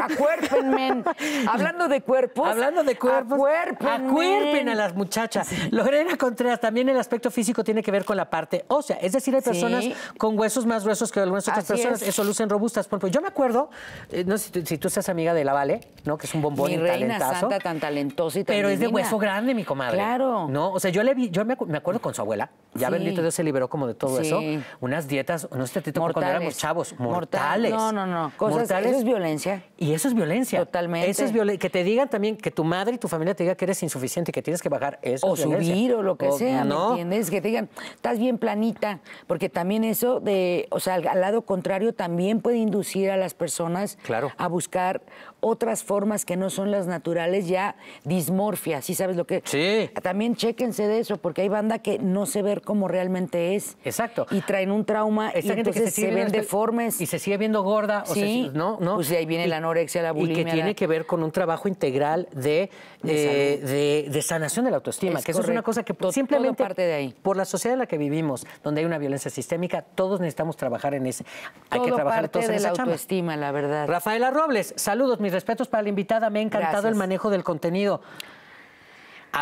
acuérpenme. Hablando de cuerpos. Hablando de cuerpos. Acuérpenme. Acuérpen a las muchachas. Lorena Contreras, también el aspecto físico tiene que ver con la parte ósea, es decir, hay personas con huesos más gruesos que el otras personas, eso eh, lucen robustas. Por ejemplo, yo me acuerdo, eh, no si, tú seas amiga de la Vale, ¿no? Que es un bombón mi reina tan talentosa y Pero es de hueso grande, mi comadre. Claro. No, o sea, yo le yo me, acuerdo con su abuela, ya bendito Dios se liberó como de todo eso, unas dietas, no sé, mortales. cuando éramos chavos, mortales. No, no, no. Cosas, Eso es violencia. Y eso es violencia. Totalmente. Eso es Que te digan también que tu madre y tu familia te diga que eres insuficiente y que tienes que bajar eso. O subir o lo que sea, ¿no? ¿me entiendes? Que te digan, estás bien planita, porque también eso de, o sea, al lado contrario también puede inducir a las personas a buscar otras formas que no son las naturales, ya dismorfia, ¿sí sabes lo que? Sí. También chéquense de eso, porque hay banda que no se ve como realmente es. Exacto. Y traen un trauma y gente que se, ven deformes. Y se sigue viendo gorda, sí. ¿no? ¿no? Pues de ahí viene la anorexia, la bulimia. Y que tiene que ver con un trabajo integral de, eh, de, sanación de la autoestima, que eso es una cosa que simplemente parte de ahí. por la sociedad en la que vivimos, donde hay una violencia sistémica, todos necesitamos trabajar en ese. hay que trabajar todos en de la autoestima, la verdad. Rafaela Robles, saludos, mis respetos para la invitada, me ha encantado el manejo del contenido.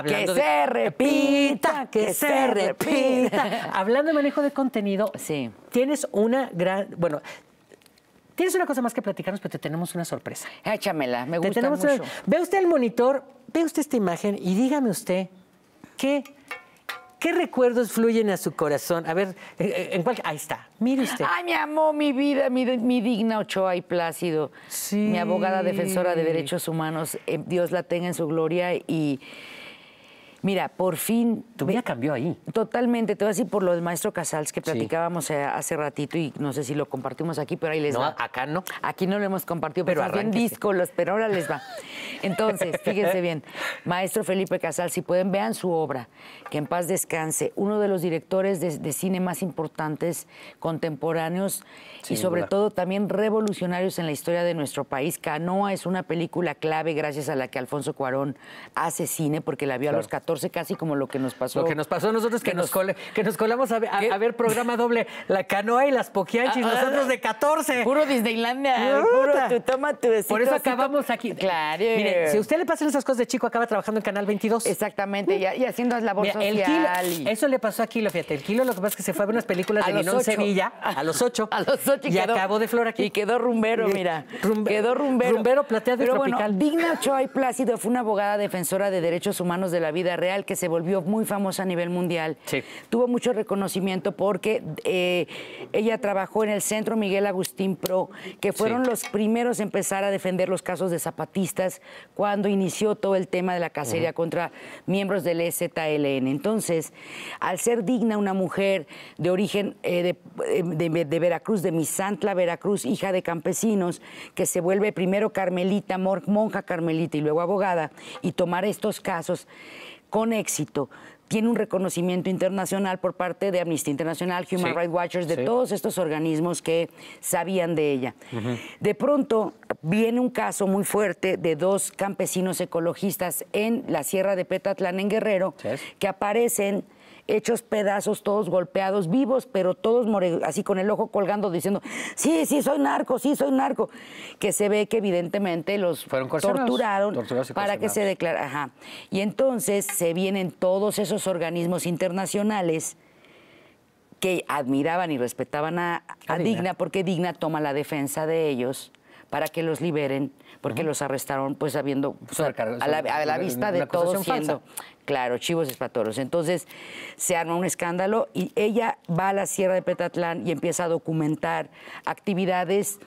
que se repita, que, se repita. Hablando de manejo de contenido, sí. tienes una gran, bueno, Tienes una cosa más que platicarnos, pero te tenemos una sorpresa. Échamela, me gusta Ve usted el monitor, ve usted esta imagen y dígame usted qué ¿Qué recuerdos fluyen a su corazón? A ver, eh, eh, ¿en cuál? Ahí está, mire usted. Ay, mi amor, mi vida, mi, digna Ochoa y Plácido. Sí. Mi abogada defensora de derechos humanos, eh, Dios la tenga en su gloria y... Mira, por fin... Tu vida cambió ahí. Totalmente, te voy a decir por lo del maestro Casals que platicábamos eh, hace ratito y no sé si lo compartimos aquí, pero ahí les va. no, acá no. Aquí no lo hemos compartido, pero bien discos, pero ahora les va. Entonces, fíjense bien, maestro Felipe Casals, si pueden, vean su obra, que en paz descanse, uno de los directores de, cine más importantes contemporáneos y sobre todo también revolucionarios en la historia de nuestro país. Canoa es una película clave gracias a la que Alfonso Cuarón hace cine, porque la vio a los 14 casi como lo que nos pasó. Lo que nos pasó a nosotros que, nos, que nos colamos a, ver programa doble La Canoa y las Poquianchis, ah, ah, nosotros de 14. Puro Disneylandia, puro tú toma tu Por eso acabamos aquí. Claro. si usted le pasan esas cosas de chico, acaba trabajando en Canal 22. Exactamente, y, haciendo la Mira, social. El Eso le pasó a Kilo, fíjate. El Kilo lo que pasa es que se fue a ver unas películas de Linón Sevilla a los 8. A los 8 y, acabó de flor aquí. Y quedó rumbero, mira. quedó rumbero. Rumbero plateado y tropical. Bueno, Digna Choi Plácido fue una abogada defensora de derechos humanos de la vida que se volvió muy famosa a nivel mundial. Tuvo mucho reconocimiento porque eh, ella trabajó en el Centro Miguel Agustín Pro, que fueron los primeros a empezar a defender los casos de zapatistas cuando inició todo el tema de la cacería contra miembros del EZLN. Entonces, al ser digna una mujer de origen eh, eh, de, de, Veracruz, de Misantla, Veracruz, hija de campesinos, que se vuelve primero carmelita, monja carmelita y luego abogada, y tomar estos casos, con éxito tiene un reconocimiento internacional por parte de Amnistía Internacional, Human Rights Watchers, de todos estos organismos que sabían de ella. De pronto viene un caso muy fuerte de dos campesinos ecologistas en la Sierra de Petatlán, en Guerrero, que aparecen hechos pedazos, todos golpeados, vivos, pero todos more... así con el ojo colgando diciendo, sí, sí, soy narco, sí, soy narco, que se ve que evidentemente los torturaron para que se declarara. Y entonces se vienen todos esos organismos internacionales que admiraban y respetaban a Digna, porque Digna toma la defensa de ellos para que los liberen porque los arrestaron pues habiendo pues a, la, vista de todos siendo, claro, chivos espatoros. Entonces se arma un escándalo y ella va a la Sierra de Petatlán y empieza a documentar actividades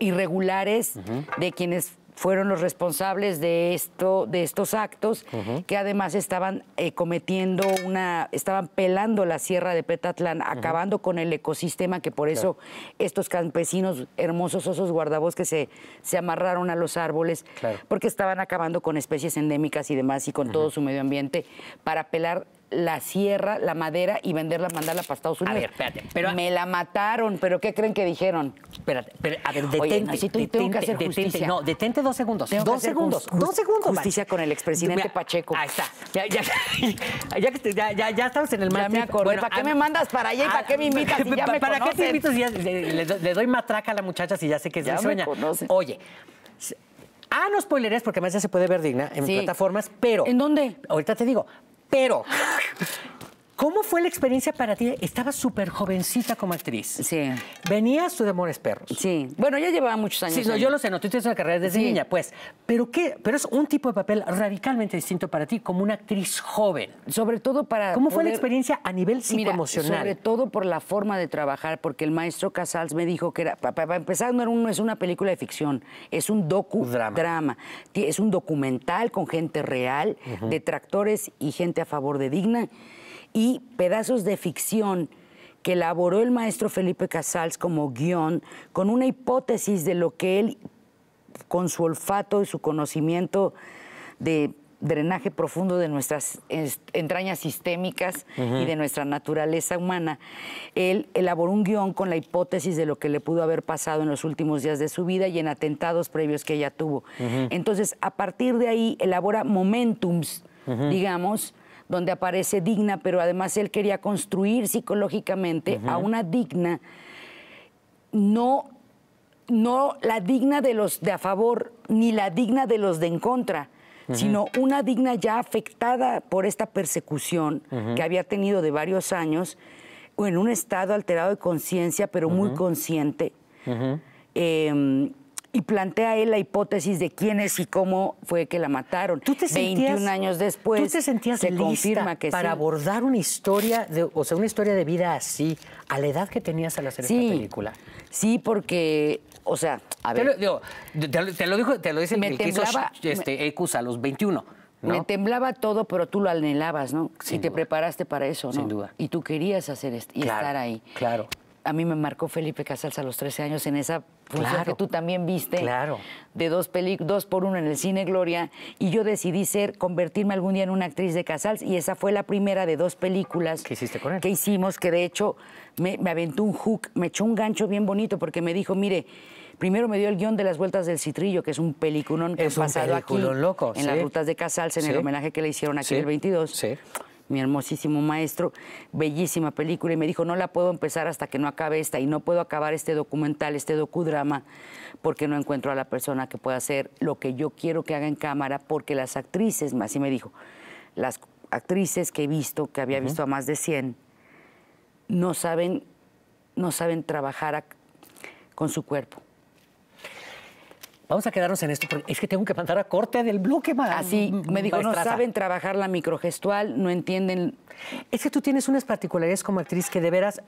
irregulares de quienes fueron los responsables de esto, de estos actos, que además estaban eh, cometiendo una, estaban pelando la sierra de Petatlán, acabando con el ecosistema que por eso estos campesinos hermosos osos guardabosques se, se amarraron a los árboles, porque estaban acabando con especies endémicas y demás y con todo su medio ambiente para pelar la sierra, la madera y venderla, mandarla para Estados Unidos. A ver, espérate. Me la mataron, pero ¿qué creen que dijeron? Espérate, a ver, detente. Oye, detente, tengo que hacer justicia. no, detente dos segundos. Tengo dos segundos. dos segundos. Justicia con el expresidente Pacheco. Ahí está. Ya, ya, ya, estamos en el mar. Ya me acordé. ¿Para qué me mandas para allá y ah, para qué me invitas si ya me ¿Para qué te invitas? le, doy matraca a la muchacha si ya sé que es ya mi sueña? Oye. Ah, no spoileres, porque además ya se puede ver digna en plataformas, pero. ¿En dónde? Ahorita te digo, pero ¿Cómo fue la experiencia para ti? Estabas súper jovencita como actriz. Sí. Venías su de Amores Perros. Sí. Bueno, ya llevaba muchos años. Sí, no, yo lo sé, no, tú tienes una carrera desde niña, pues. Pero qué, pero es un tipo de papel radicalmente distinto para ti, como una actriz joven. Sobre todo para. ¿Cómo fue la experiencia a nivel psicoemocional? sobre todo por la forma de trabajar, porque el maestro Casals me dijo que era. Para empezar, no, era es una película de ficción, es un docu drama. Es un documental con gente real, detractores y gente a favor de digna y pedazos de ficción que elaboró el maestro Felipe Casals como guión con una hipótesis de lo que él, con su olfato y su conocimiento de drenaje profundo de nuestras entrañas sistémicas y de nuestra naturaleza humana. Él elaboró un guión con la hipótesis de lo que le pudo haber pasado en los últimos días de su vida y en atentados previos que ella tuvo. Entonces, a partir de ahí, elabora momentums, digamos, donde aparece digna, pero además él quería construir psicológicamente a una digna, no, no la digna de los de a favor, ni la digna de los de en contra, sino una digna ya afectada por esta persecución que había tenido de varios años, en un estado alterado de conciencia, pero muy consciente. Em, y plantea él la hipótesis de quién es y cómo fue que la mataron. ¿Tú te sentías, 21 años después, se que para abordar una historia, de, o sea, una historia de vida así, a la edad que tenías al hacer esta película? Sí, porque, o sea, a ver... Te lo, digo, te, lo, dijo, te lo dice me temblaba, este, Ecus a los 21. Me temblaba todo, pero tú lo anhelabas, ¿no? Sí y te preparaste para eso, ¿no? Sin duda. Y tú querías hacer esto y estar ahí. Claro a mí me marcó Felipe Casals a los 13 años en esa función que tú también viste. Claro. De dos, películas dos por uno en el cine Gloria. Y yo decidí ser, convertirme algún día en una actriz de Casals. Y esa fue la primera de dos películas. con Que hicimos, que de hecho me, aventó un hook, me echó un gancho bien bonito porque me dijo, mire. Primero me dio el guión de Las Vueltas del Citrillo, que es un peliculón que ha pasado aquí, en las rutas de Casals, en el homenaje que le hicieron aquí en el 22 mi hermosísimo maestro, bellísima película, y me dijo, no la puedo empezar hasta que no acabe esta, y no puedo acabar este documental, este docudrama, porque no encuentro a la persona que pueda hacer lo que yo quiero que haga en cámara, porque las actrices, así me dijo, las actrices que he visto, que había visto a más de 100, no saben, no saben trabajar con su cuerpo. Vamos a quedarnos en esto, porque es que tengo que mandar a corte del bloque, madre. Así, me dijo, no saben trabajar la microgestual, no entienden. Es que tú tienes unas particularidades como actriz que de veras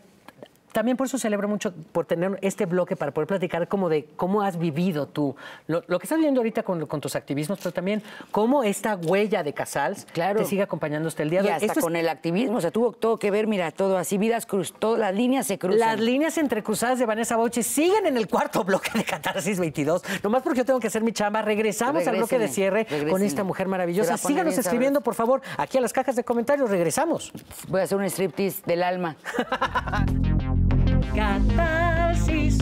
también por eso celebro mucho por tener este bloque para poder platicar como de cómo has vivido tú, lo, que estás viviendo ahorita con, tus activismos, pero también cómo esta huella de Casals te sigue acompañando hasta el día de hoy. Y hasta con el activismo, o sea, tuvo todo que ver, mira, todo así, vidas cruzadas, las líneas se cruzan. Las líneas entrecruzadas de Vanessa Bauche siguen en el cuarto bloque de Catarsis 22, nomás porque yo tengo que hacer mi chamba, regresamos al bloque de cierre con esta mujer maravillosa. Síganos escribiendo, por favor, aquí a las cajas de comentarios, regresamos. Voy a hacer un striptease del alma. Catarsis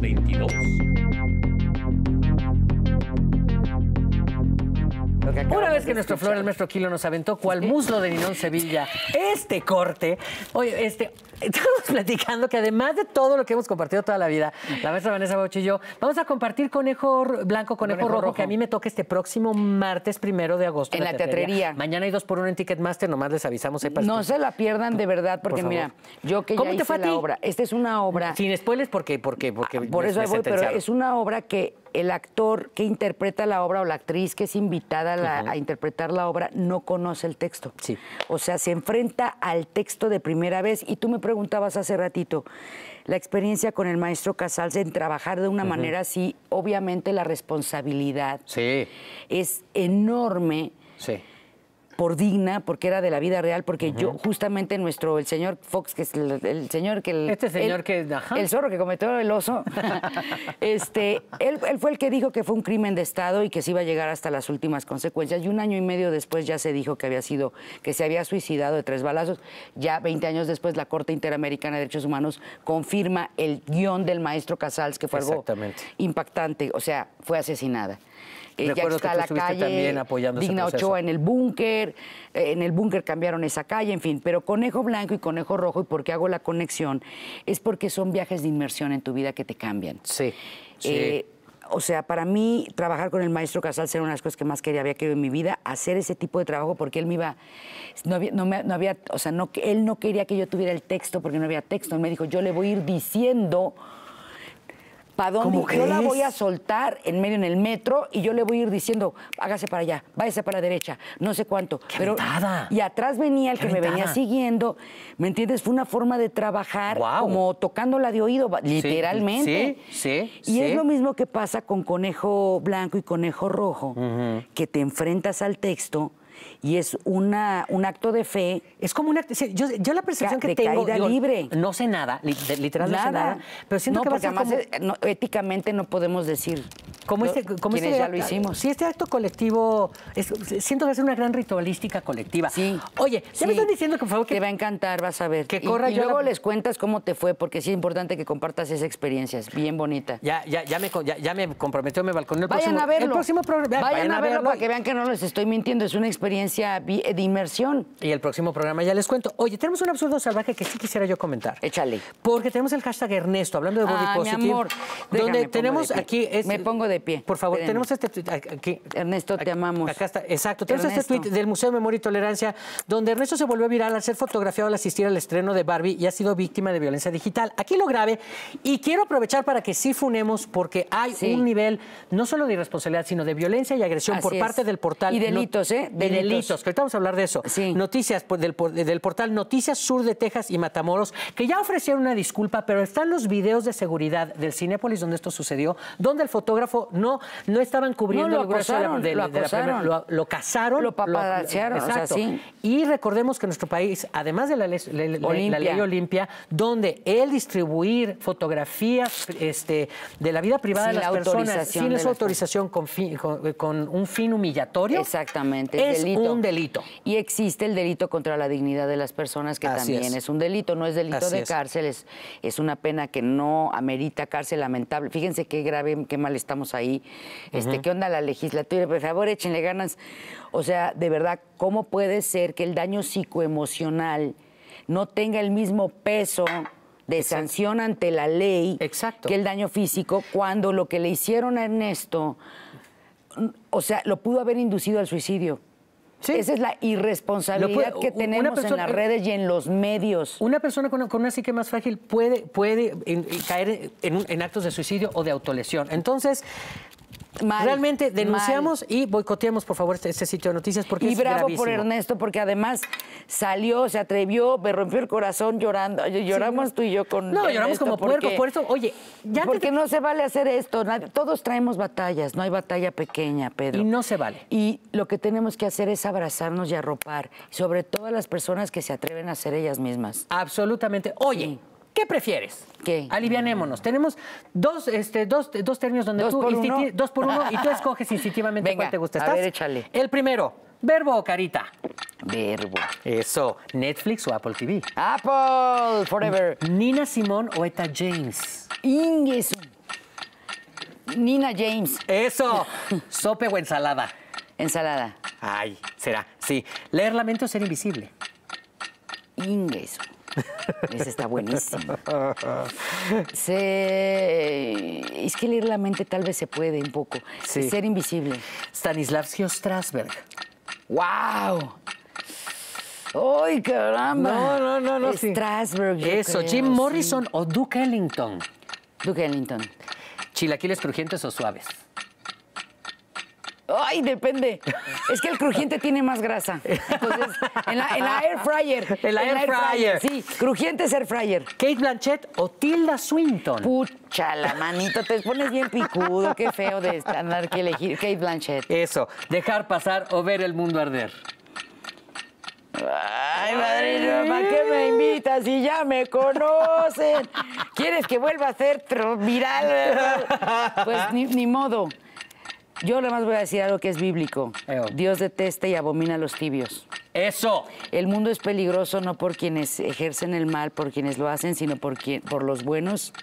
22. Una vez que nuestro Flor, el maestro Kilo, nos aventó cual muslo de Ninón Sevilla este corte, oye, este, estamos platicando que además de todo lo que hemos compartido toda la vida, la maestra Vanessa Bauch y yo, vamos a compartir conejo blanco, conejo, rojo, que a mí me toca este próximo martes primero de agosto. En la teatrería. Mañana hay dos por uno en Ticketmaster, nomás les avisamos. no se la pierdan de verdad, porque mira, yo que ya hice la obra, esta es una obra... Sin spoilers, ah, ¿por qué? ¿Por qué? Porque por eso voy, pero es una obra que el actor que interpreta la obra o la actriz que es invitada a, interpretar la obra no conoce el texto. Sí. O sea, se enfrenta al texto de primera vez. Y tú me preguntabas hace ratito, la experiencia con el maestro Casals en trabajar de una manera así, obviamente la responsabilidad es enorme. Sí por digna, porque era de la vida real, porque yo justamente nuestro, el señor Fox, que es el, señor que... El, este señor que... El zorro que cometió el oso, este, él, él, fue el que dijo que fue un crimen de Estado y que se iba a llegar hasta las últimas consecuencias. Y un año y medio después ya se dijo que había sido, que se había suicidado de tres balazos. Ya 20 años después la Corte Interamericana de Derechos Humanos confirma el guión del maestro Casals, que fue algo impactante, o sea, fue asesinada. Eh, Recuerdo está que la calle también apoyando Digna Ochoa en el búnker, eh, en el búnker cambiaron esa calle, en fin. Pero Conejo Blanco y Conejo Rojo, y por qué hago la conexión, es porque son viajes de inmersión en tu vida que te cambian. Sí. Eh, o sea, para mí trabajar con el maestro Casals era una de las cosas que más quería, había querido en mi vida, hacer ese tipo de trabajo porque él me iba, no había, no, me, no había o sea, no, él no quería que yo tuviera el texto porque no había texto, él me dijo, yo le voy a ir diciendo ¿Para dónde? Yo la voy a soltar en medio en el metro y yo le voy a ir diciendo, hágase para allá, váyase para la derecha, no sé cuánto. Pero, y atrás venía el que me venía siguiendo. ¿Me entiendes? Fue una forma de trabajar como tocándola de oído, literalmente. Sí, sí. y es lo mismo que pasa con conejo blanco y conejo rojo, que te enfrentas al texto y es una, un acto de fe. Es como una. Yo, yo la percepción que de tengo. Caída libre. No sé nada, literalmente nada. Pero siento que va a ser además éticamente no podemos decir. Como este, como ya lo hicimos. Sí, este acto colectivo, siento que es una gran ritualística colectiva. Sí. Oye, ya me están diciendo que por favor que. Te va a encantar, vas a ver. Que corra y, luego les cuentas cómo te fue, porque sí es importante que compartas esas experiencias. Bien bonita. Ya, ya, ya me, ya, me comprometió, me balconó el Vayan a verlo. El próximo programa. Vayan, a verlo para que vean que no les estoy mintiendo, es una experiencia de inmersión. Y el próximo programa ya les cuento. Oye, tenemos un absurdo salvaje que sí quisiera yo comentar. Échale. Porque tenemos el hashtag Ernesto, hablando de body ah, positive. Mi amor. Donde tenemos aquí. me pongo de pie. Por favor, tenemos este tweet Ernesto, te amamos. Acá está, exacto. Tenemos este tweet del Museo de Memoria y Tolerancia, donde Ernesto se volvió viral al ser fotografiado al asistir al estreno de Barbie y ha sido víctima de violencia digital. Aquí lo grave. Y quiero aprovechar para que sí funemos, porque hay un nivel no solo de irresponsabilidad, sino de violencia y agresión por parte del portal. Y delitos, ¿eh? que ahorita vamos a hablar de eso. Noticias pues, del, portal Noticias Sur de Texas y Matamoros, que ya ofrecieron una disculpa, pero están los videos de seguridad del Cinépolis donde esto sucedió, donde el fotógrafo no, no estaban cubriendo lo el la, lo, lo, cazaron. Lo papadasearon, Exacto. Y recordemos que nuestro país, además de la, ley Olimpia, donde el distribuir fotografías este, de la vida privada de las personas sin su autorización con, con, un fin humillatorio. Exactamente, es delito un delito. Y existe el delito contra la dignidad de las personas, que también es. un delito, no es delito de cárcel, es, una pena que no amerita cárcel lamentable. Fíjense qué grave, qué mal estamos ahí. Este, ¿Qué onda la legislatura? Por favor, échenle ganas. O sea, de verdad, ¿cómo puede ser que el daño psicoemocional no tenga el mismo peso de sanción ante la ley que el daño físico cuando lo que le hicieron a Ernesto, o sea, lo pudo haber inducido al suicidio. Esa es la irresponsabilidad que tenemos en las redes y en los medios. Una persona con, una psique más frágil puede, puede caer en, en, actos de suicidio o de autolesión. Entonces, Realmente denunciamos y boicoteamos, por favor, este, este sitio de noticias porque y bravo por Ernesto, porque además salió, se atrevió, me rompió el corazón llorando. Lloramos tú y yo con. No, lloramos como puerco, Por eso, oye, ya. Porque no se vale hacer esto. Todos traemos batallas, no hay batalla pequeña, Pedro. Y no se vale. Y lo que tenemos que hacer es abrazarnos y arropar, sobre todo las personas que se atreven a ser ellas mismas. Absolutamente. Oye. ¿Qué prefieres? ¿Qué? Alivianémonos. Tenemos dos, este, dos, términos donde dos tú... Dos por uno y tú escoges instintivamente cuál te gusta. ¿Estás? a ver, échale. El primero, verbo o carita. Verbo. Eso. Netflix o Apple TV. Apple forever. Nina Simón o Eta James. Inges. Nina James. Eso. Sope o ensalada. Ensalada. Ay, será. Sí. Leer lamento o ser invisible. Ingeso. Ese está buenísimo. Es que leer la mente tal vez se puede un poco. Ser invisible. Stanislavski o Strasberg. ¡Wow! ¡Ay, caramba! No, no, no, no. Strasberg. Eso, Jim Morrison o Duke Ellington. Duke Ellington. ¿Chilaquiles crujientes o suaves? Ay, depende. Es que el crujiente tiene más grasa. Entonces, en la, air fryer. en la air fryer. Sí, crujiente es air fryer. Kate Blanchett o Tilda Swinton. Pucha, la manito, te pones bien picudo. Qué feo de andar que elegir Kate Blanchett. Eso, dejar pasar o ver el mundo arder. Ay, madre, ¿para qué me invitas y ya me conocen? ¿Quieres que vuelva a ser viral? Pues ni modo. Yo nada más voy a decir algo que es bíblico. Dios detesta y abomina a los tibios. Eso. El mundo es peligroso no por quienes ejercen el mal, por quienes lo hacen, sino por, por los buenos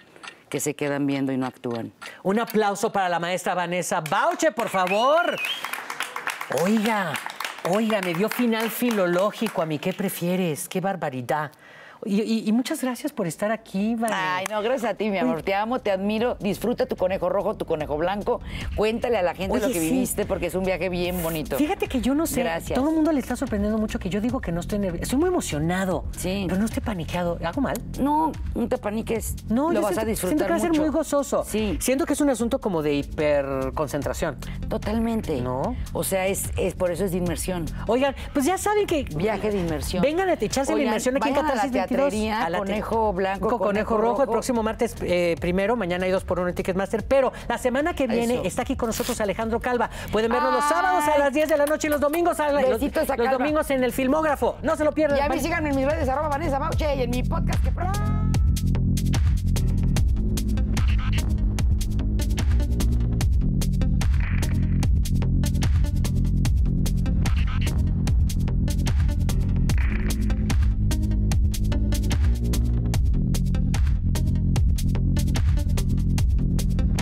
que se quedan viendo y no actúan. Un aplauso para la maestra Vanessa Bauche, por favor. Oiga, oiga, me dio final filológico a mí. ¿Qué prefieres? ¡Qué barbaridad! Y, muchas gracias por estar aquí, Ay, no, gracias a ti, mi amor. Te amo, te admiro. Disfruta tu conejo rojo, tu conejo blanco. Cuéntale a la gente lo que viviste porque es un viaje bien bonito. Fíjate que yo no sé. Gracias. Todo el mundo le está sorprendiendo mucho que yo digo que no estoy nervioso. Estoy muy emocionado. Sí. Pero no esté paniqueado. ¿Hago mal? No, no te paniques. No, lo vas a disfrutar. Siento que va a ser muy gozoso. Sí. Siento que es un asunto como de hiperconcentración. Totalmente. ¿No? O sea, es, es por eso es de inmersión. Oigan, pues ya saben que. Viaje de inmersión. Vengan a te echarse la inmersión aquí en Catarsis conejo blanco, conejo, rojo. El próximo martes eh, primero, mañana hay dos por uno en Ticketmaster. Pero la semana que viene está aquí con nosotros Alejandro Calva. Pueden vernos los ah. sábados a las 10 de la noche y los domingos a, los, domingos en el filmógrafo. No se lo pierdan. Y a mí síganme en mis redes, arroba Vanessa Mauche y en mi podcast